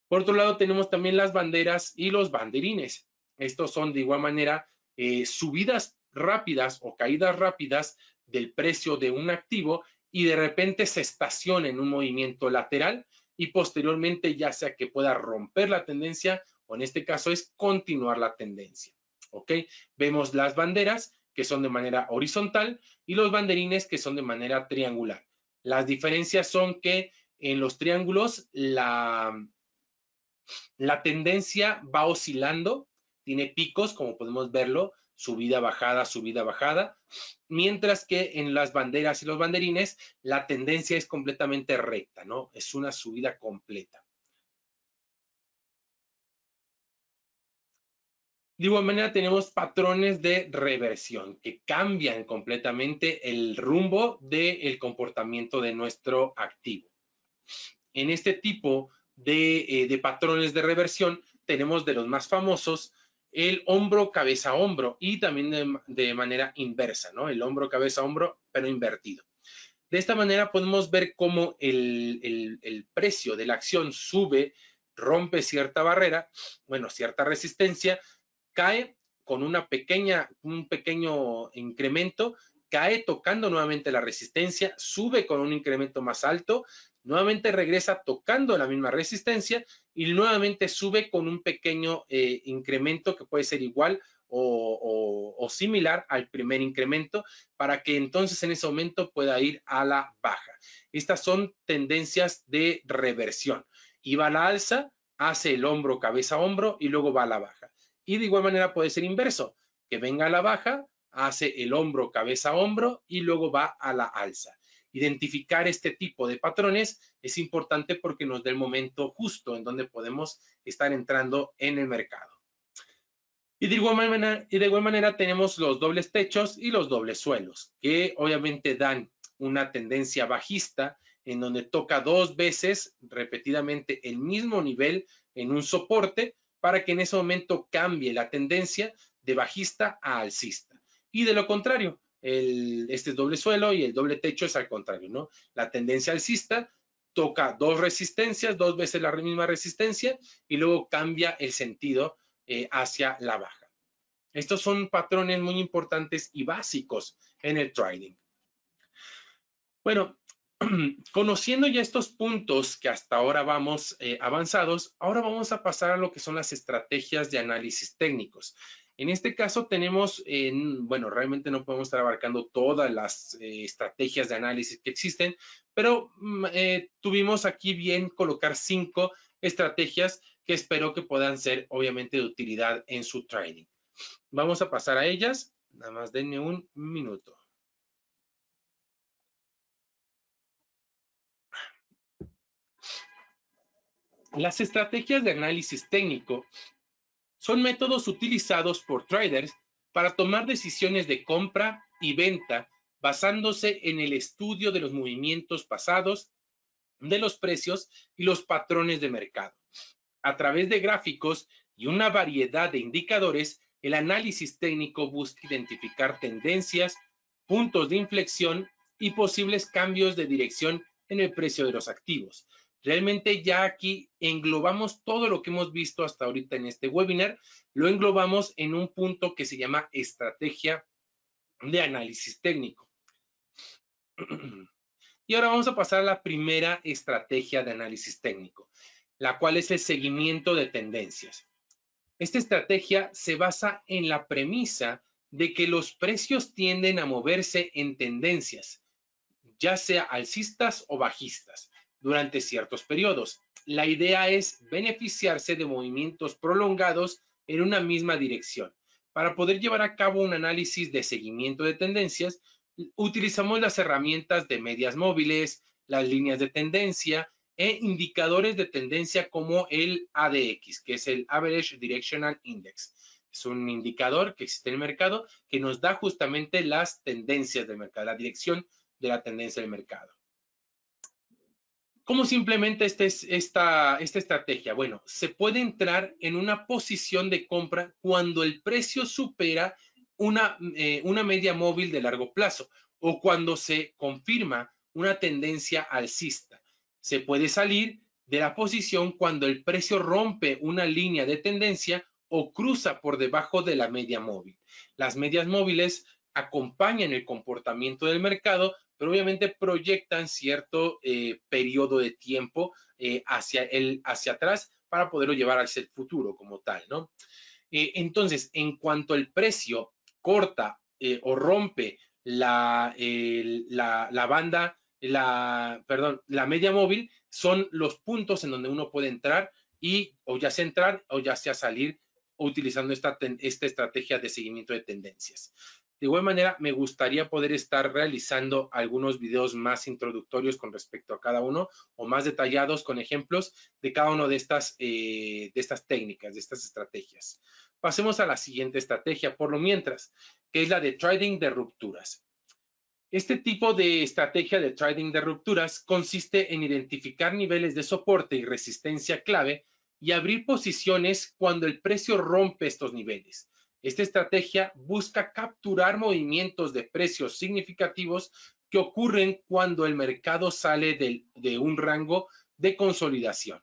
A: Por otro lado, tenemos también las banderas y los banderines. Estos son de igual manera eh, subidas rápidas o caídas rápidas del precio de un activo y de repente se estaciona en un movimiento lateral y posteriormente ya sea que pueda romper la tendencia o en este caso es continuar la tendencia. ¿Ok? Vemos las banderas que son de manera horizontal, y los banderines, que son de manera triangular. Las diferencias son que en los triángulos la, la tendencia va oscilando, tiene picos, como podemos verlo, subida, bajada, subida, bajada, mientras que en las banderas y los banderines la tendencia es completamente recta, ¿no? Es una subida completa. De igual manera, tenemos patrones de reversión que cambian completamente el rumbo del comportamiento de nuestro activo. En este tipo de, eh, patrones de reversión tenemos de los más famosos el hombro cabeza hombro y también de, manera inversa, ¿no? El hombro cabeza hombro, pero invertido. De esta manera podemos ver cómo el, el precio de la acción sube, rompe cierta barrera, bueno, cierta resistencia, cae con una pequeña, un pequeño incremento, cae tocando nuevamente la resistencia, sube con un incremento más alto, nuevamente regresa tocando la misma resistencia y nuevamente sube con un pequeño eh, incremento que puede ser igual o, similar al primer incremento para que entonces en ese momento pueda ir a la baja. Estas son tendencias de reversión. Y va a la alza, hace el hombro, cabeza, hombro y luego va a la baja. Y de igual manera puede ser inverso, que venga a la baja, hace el hombro cabeza hombro y luego va a la alza. Identificar este tipo de patrones es importante porque nos da el momento justo en donde podemos estar entrando en el mercado. Y de, igual manera, y de igual manera tenemos los dobles techos y los dobles suelos, que obviamente dan una tendencia bajista en donde toca dos veces repetidamente el mismo nivel en un soporte para que en ese momento cambie la tendencia de bajista a alcista. Y de lo contrario, el, este doble suelo y el doble techo es al contrario, ¿no? La tendencia alcista toca dos resistencias, dos veces la misma resistencia y luego cambia el sentido eh, hacia la baja. Estos son patrones muy importantes y básicos en el trading. Bueno, conociendo ya estos puntos que hasta ahora vamos eh, avanzados, ahora vamos a pasar a lo que son las estrategias de análisis técnicos. En este caso tenemos, bueno, realmente no podemos estar abarcando todas las eh, estrategias de análisis que existen, pero mm, eh, tuvimos aquí bien colocar cinco estrategias que espero que puedan ser obviamente de utilidad en su trading. Vamos a pasar a ellas, nada más denme un minuto. Las estrategias de análisis técnico son métodos utilizados por traders para tomar decisiones de compra y venta basándose en el estudio de los movimientos pasados, de los precios y los patrones de mercado. A través de gráficos y una variedad de indicadores, el análisis técnico busca identificar tendencias, puntos de inflexión y posibles cambios de dirección en el precio de los activos. Realmente ya aquí englobamos todo lo que hemos visto hasta ahorita en este webinar, lo englobamos en un punto que se llama estrategia de análisis técnico. Y ahora vamos a pasar a la primera estrategia de análisis técnico, la cual es el seguimiento de tendencias. Esta estrategia se basa en la premisa de que los precios tienden a moverse en tendencias, ya sea alcistas o bajistas durante ciertos periodos. La idea es beneficiarse de movimientos prolongados en una misma dirección. Para poder llevar a cabo un análisis de seguimiento de tendencias, utilizamos las herramientas de medias móviles, las líneas de tendencia e indicadores de tendencia como el ADX, que es el Average Directional Index. Es un indicador que existe en el mercado que nos da justamente las tendencias del mercado, la dirección de la tendencia del mercado. ¿Cómo se este esta, estrategia? Bueno, se puede entrar en una posición de compra cuando el precio supera una, eh, una media móvil de largo plazo o cuando se confirma una tendencia alcista. Se puede salir de la posición cuando el precio rompe una línea de tendencia o cruza por debajo de la media móvil. Las medias móviles acompañan el comportamiento del mercado pero obviamente proyectan cierto eh, periodo de tiempo eh, hacia, el, hacia atrás para poderlo llevar hacia el futuro como tal, ¿no? Eh, entonces, en cuanto el precio corta o rompe la, la, banda, la, perdón, la media móvil, son los puntos en donde uno puede entrar y o ya sea entrar o ya sea salir utilizando esta, esta estrategia de seguimiento de tendencias. De igual manera, me gustaría poder estar realizando algunos videos más introductorios con respecto a cada uno o más detallados con ejemplos de cada una de, estas, eh, de estas técnicas, de estas estrategias. Pasemos a la siguiente estrategia, por lo mientras, que es la de trading de rupturas. Este tipo de estrategia de trading de rupturas consiste en identificar niveles de soporte y resistencia clave y abrir posiciones cuando el precio rompe estos niveles esta estrategia busca capturar movimientos de precios significativos que ocurren cuando el mercado sale de, un rango de consolidación.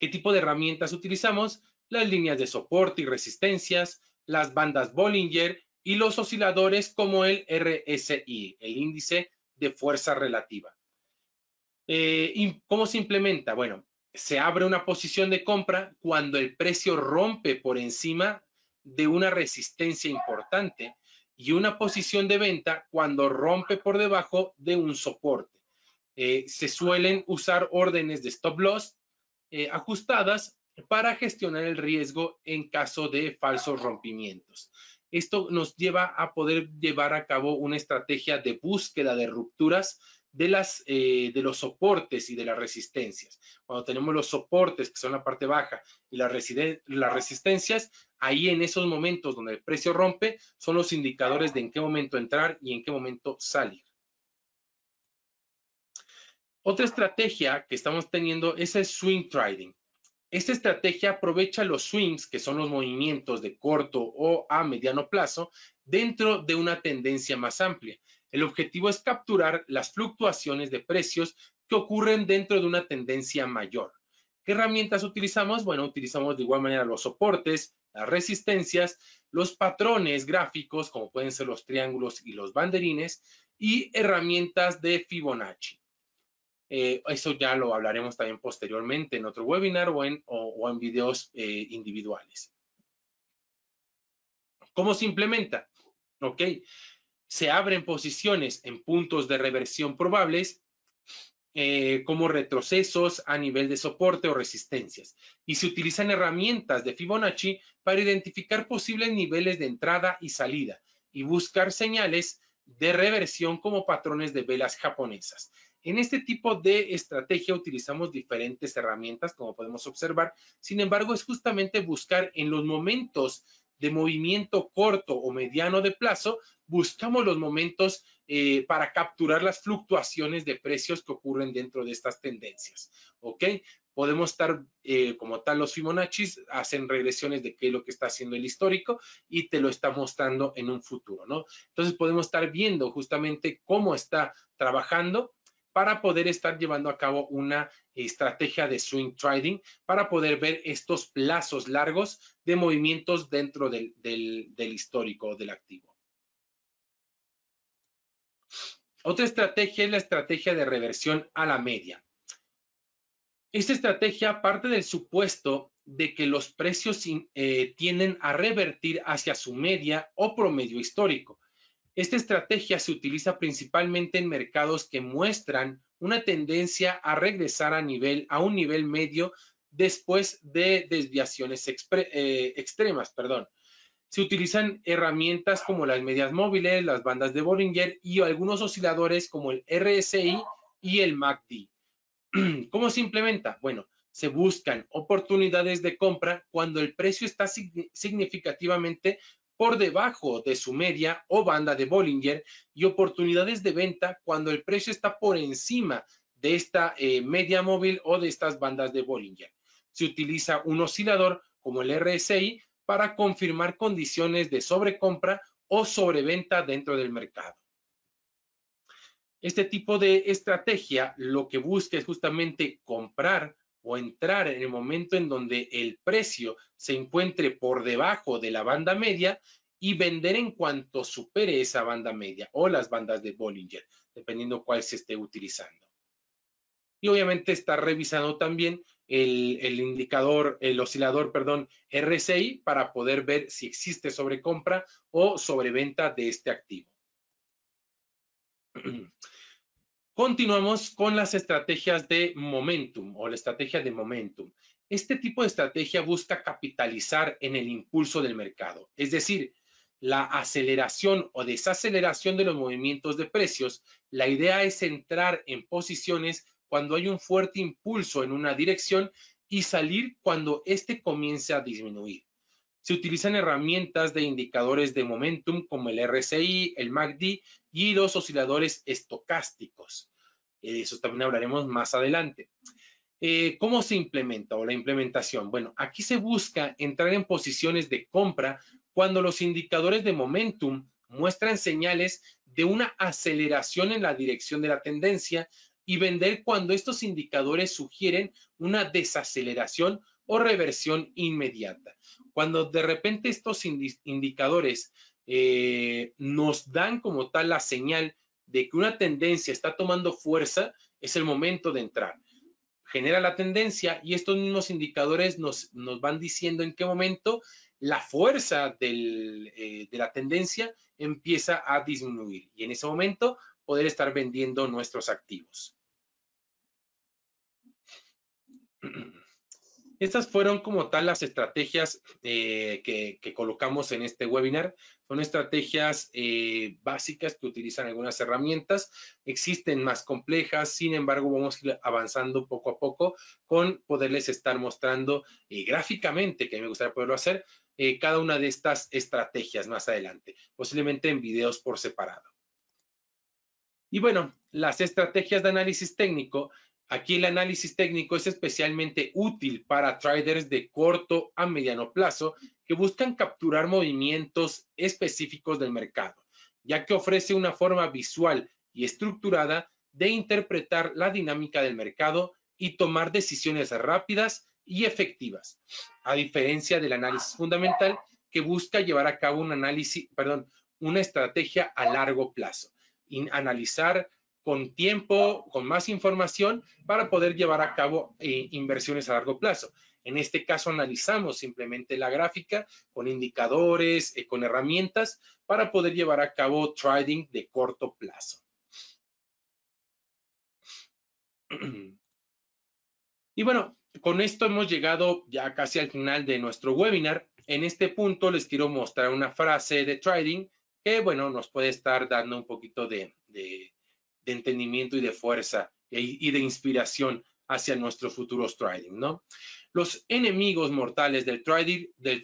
A: ¿Qué tipo de herramientas utilizamos? Las líneas de soporte y resistencias, las bandas Bollinger y los osciladores como el RSI, el índice de fuerza relativa. Eh, ¿Cómo se implementa? Bueno, se abre una posición de compra cuando el precio rompe por encima de una resistencia importante y una posición de venta cuando rompe por debajo de un soporte. Eh, se suelen usar órdenes de stop loss eh, ajustadas para gestionar el riesgo en caso de falsos rompimientos. Esto nos lleva a poder llevar a cabo una estrategia de búsqueda de rupturas de, las, eh, de los soportes y de las resistencias. Cuando tenemos los soportes, que son la parte baja, y las resistencias, Ahí en esos momentos donde el precio rompe son los indicadores de en qué momento entrar y en qué momento salir. Otra estrategia que estamos teniendo es el swing trading. Esta estrategia aprovecha los swings, que son los movimientos de corto o a mediano plazo, dentro de una tendencia más amplia. El objetivo es capturar las fluctuaciones de precios que ocurren dentro de una tendencia mayor. ¿Qué herramientas utilizamos? Bueno, utilizamos de igual manera los soportes, las resistencias, los patrones gráficos, como pueden ser los triángulos y los banderines, y herramientas de Fibonacci. Eh, eso ya lo hablaremos también posteriormente en otro webinar o en, videos eh, individuales. ¿Cómo se implementa? Ok, se abren posiciones en puntos de reversión probables eh, como retrocesos a nivel de soporte o resistencias. Y se utilizan herramientas de Fibonacci para identificar posibles niveles de entrada y salida y buscar señales de reversión como patrones de velas japonesas. En este tipo de estrategia utilizamos diferentes herramientas, como podemos observar. Sin embargo, es justamente buscar en los momentos de movimiento corto o mediano de plazo, buscamos los momentos eh, para capturar las fluctuaciones de precios que ocurren dentro de estas tendencias. ¿Ok? Podemos estar, eh, como tal, los Fibonacci hacen regresiones de qué es lo que está haciendo el histórico y te lo está mostrando en un futuro, ¿no? Entonces podemos estar viendo justamente cómo está trabajando para poder estar llevando a cabo una estrategia de swing trading, para poder ver estos plazos largos de movimientos dentro del, del histórico del activo. Otra estrategia es la estrategia de reversión a la media. Esta estrategia parte del supuesto de que los precios eh, tienden a revertir hacia su media o promedio histórico. Esta estrategia se utiliza principalmente en mercados que muestran una tendencia a regresar a, nivel, a un nivel medio después de desviaciones eh, extremas. Perdón se utilizan herramientas como las medias móviles, las bandas de Bollinger y algunos osciladores como el RSI y el MACD. ¿Cómo se implementa? Bueno, se buscan oportunidades de compra cuando el precio está significativamente por debajo de su media o banda de Bollinger y oportunidades de venta cuando el precio está por encima de esta eh, media móvil o de estas bandas de Bollinger. Se utiliza un oscilador como el RSI para confirmar condiciones de sobrecompra o sobreventa dentro del mercado. Este tipo de estrategia lo que busca es justamente comprar o entrar en el momento en donde el precio se encuentre por debajo de la banda media y vender en cuanto supere esa banda media o las bandas de Bollinger, dependiendo cuál se esté utilizando. Y obviamente está revisando también el, indicador, el oscilador, perdón, RSI para poder ver si existe sobrecompra o sobreventa de este activo. Continuamos con las estrategias de momentum o la estrategia de momentum. Este tipo de estrategia busca capitalizar en el impulso del mercado, es decir, la aceleración o desaceleración de los movimientos de precios. La idea es entrar en posiciones cuando hay un fuerte impulso en una dirección y salir cuando éste comience a disminuir. Se utilizan herramientas de indicadores de momentum como el RSI, el MACD y los osciladores estocásticos. De eh, Eso también hablaremos más adelante. Eh, ¿Cómo se implementa o la implementación? Bueno, aquí se busca entrar en posiciones de compra cuando los indicadores de momentum muestran señales de una aceleración en la dirección de la tendencia y vender cuando estos indicadores sugieren una desaceleración o reversión inmediata. Cuando de repente estos indicadores eh, nos dan como tal la señal de que una tendencia está tomando fuerza, es el momento de entrar. Genera la tendencia y estos mismos indicadores nos, nos van diciendo en qué momento la fuerza eh, de la tendencia empieza a disminuir y en ese momento poder estar vendiendo nuestros activos. Estas fueron como tal las estrategias eh, que, colocamos en este webinar. Son estrategias eh, básicas que utilizan algunas herramientas. Existen más complejas, sin embargo vamos a ir avanzando poco a poco con poderles estar mostrando eh, gráficamente, que me gustaría poderlo hacer, cada una de estas estrategias más adelante, posiblemente en videos por separado. Y bueno, las estrategias de análisis técnico Aquí el análisis técnico es especialmente útil para traders de corto a mediano plazo que buscan capturar movimientos específicos del mercado, ya que ofrece una forma visual y estructurada de interpretar la dinámica del mercado y tomar decisiones rápidas y efectivas, a diferencia del análisis fundamental que busca llevar a cabo un análisis, perdón, una estrategia a largo plazo, y analizar con tiempo, con más información para poder llevar a cabo eh, inversiones a largo plazo. En este caso analizamos simplemente la gráfica con indicadores, eh, con herramientas para poder llevar a cabo trading de corto plazo. Y bueno, con esto hemos llegado ya casi al final de nuestro webinar. En este punto les quiero mostrar una frase de trading que, bueno, nos puede estar dando un poquito de de entendimiento y de fuerza e, y de inspiración hacia nuestros futuros trading, ¿no? Los enemigos mortales del trader, del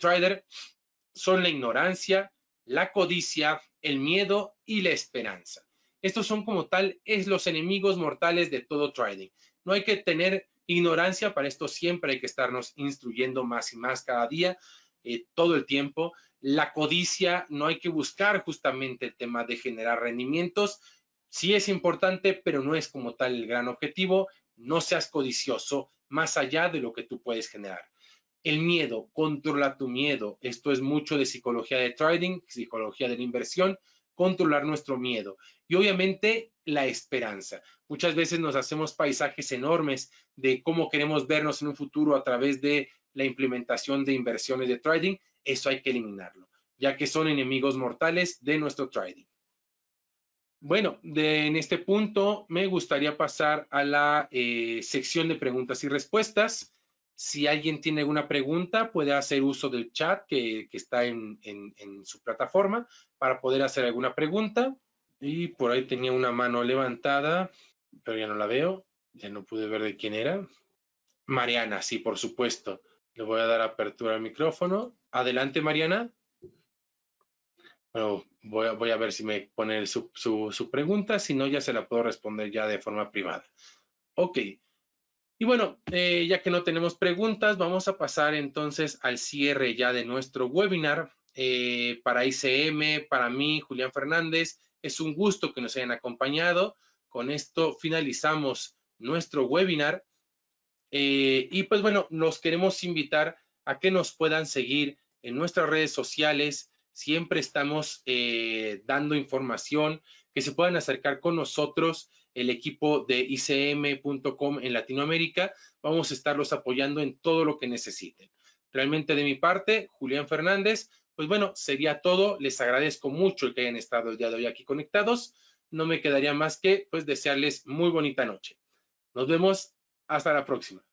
A: son la ignorancia, la codicia, el miedo y la esperanza. Estos son como tal, es los enemigos mortales de todo trading. No hay que tener ignorancia, para esto siempre hay que estarnos instruyendo más y más cada día, eh, todo el tiempo. La codicia, no hay que buscar justamente el tema de generar rendimientos Sí es importante, pero no es como tal el gran objetivo. No seas codicioso más allá de lo que tú puedes generar. El miedo, controla tu miedo. Esto es mucho de psicología de trading, psicología de la inversión, controlar nuestro miedo. Y obviamente la esperanza. Muchas veces nos hacemos paisajes enormes de cómo queremos vernos en un futuro a través de la implementación de inversiones de trading. Eso hay que eliminarlo, ya que son enemigos mortales de nuestro trading. Bueno, en este punto me gustaría pasar a la eh, sección de preguntas y respuestas. Si alguien tiene alguna pregunta, puede hacer uso del chat que, está en, su plataforma para poder hacer alguna pregunta. Y por ahí tenía una mano levantada, pero ya no la veo. Ya no pude ver de quién era. Mariana, sí, por supuesto. Le voy a dar apertura al micrófono. Adelante, Mariana. Bueno, voy a, ver si me pone su, pregunta, si no ya se la puedo responder ya de forma privada. Ok. Y bueno, eh, ya que no tenemos preguntas, vamos a pasar entonces al cierre ya de nuestro webinar. Eh, para ICM, para mí, Julián Fernández, es un gusto que nos hayan acompañado. Con esto finalizamos nuestro webinar. Eh, y pues bueno, nos queremos invitar a que nos puedan seguir en nuestras redes sociales, Siempre estamos eh, dando información que se puedan acercar con nosotros el equipo de icm.com en Latinoamérica. Vamos a estarlos apoyando en todo lo que necesiten. Realmente de mi parte, Julián Fernández, pues bueno, sería todo. Les agradezco mucho el que hayan estado el día de hoy aquí conectados. No me quedaría más que pues desearles muy bonita noche. Nos vemos. Hasta la próxima.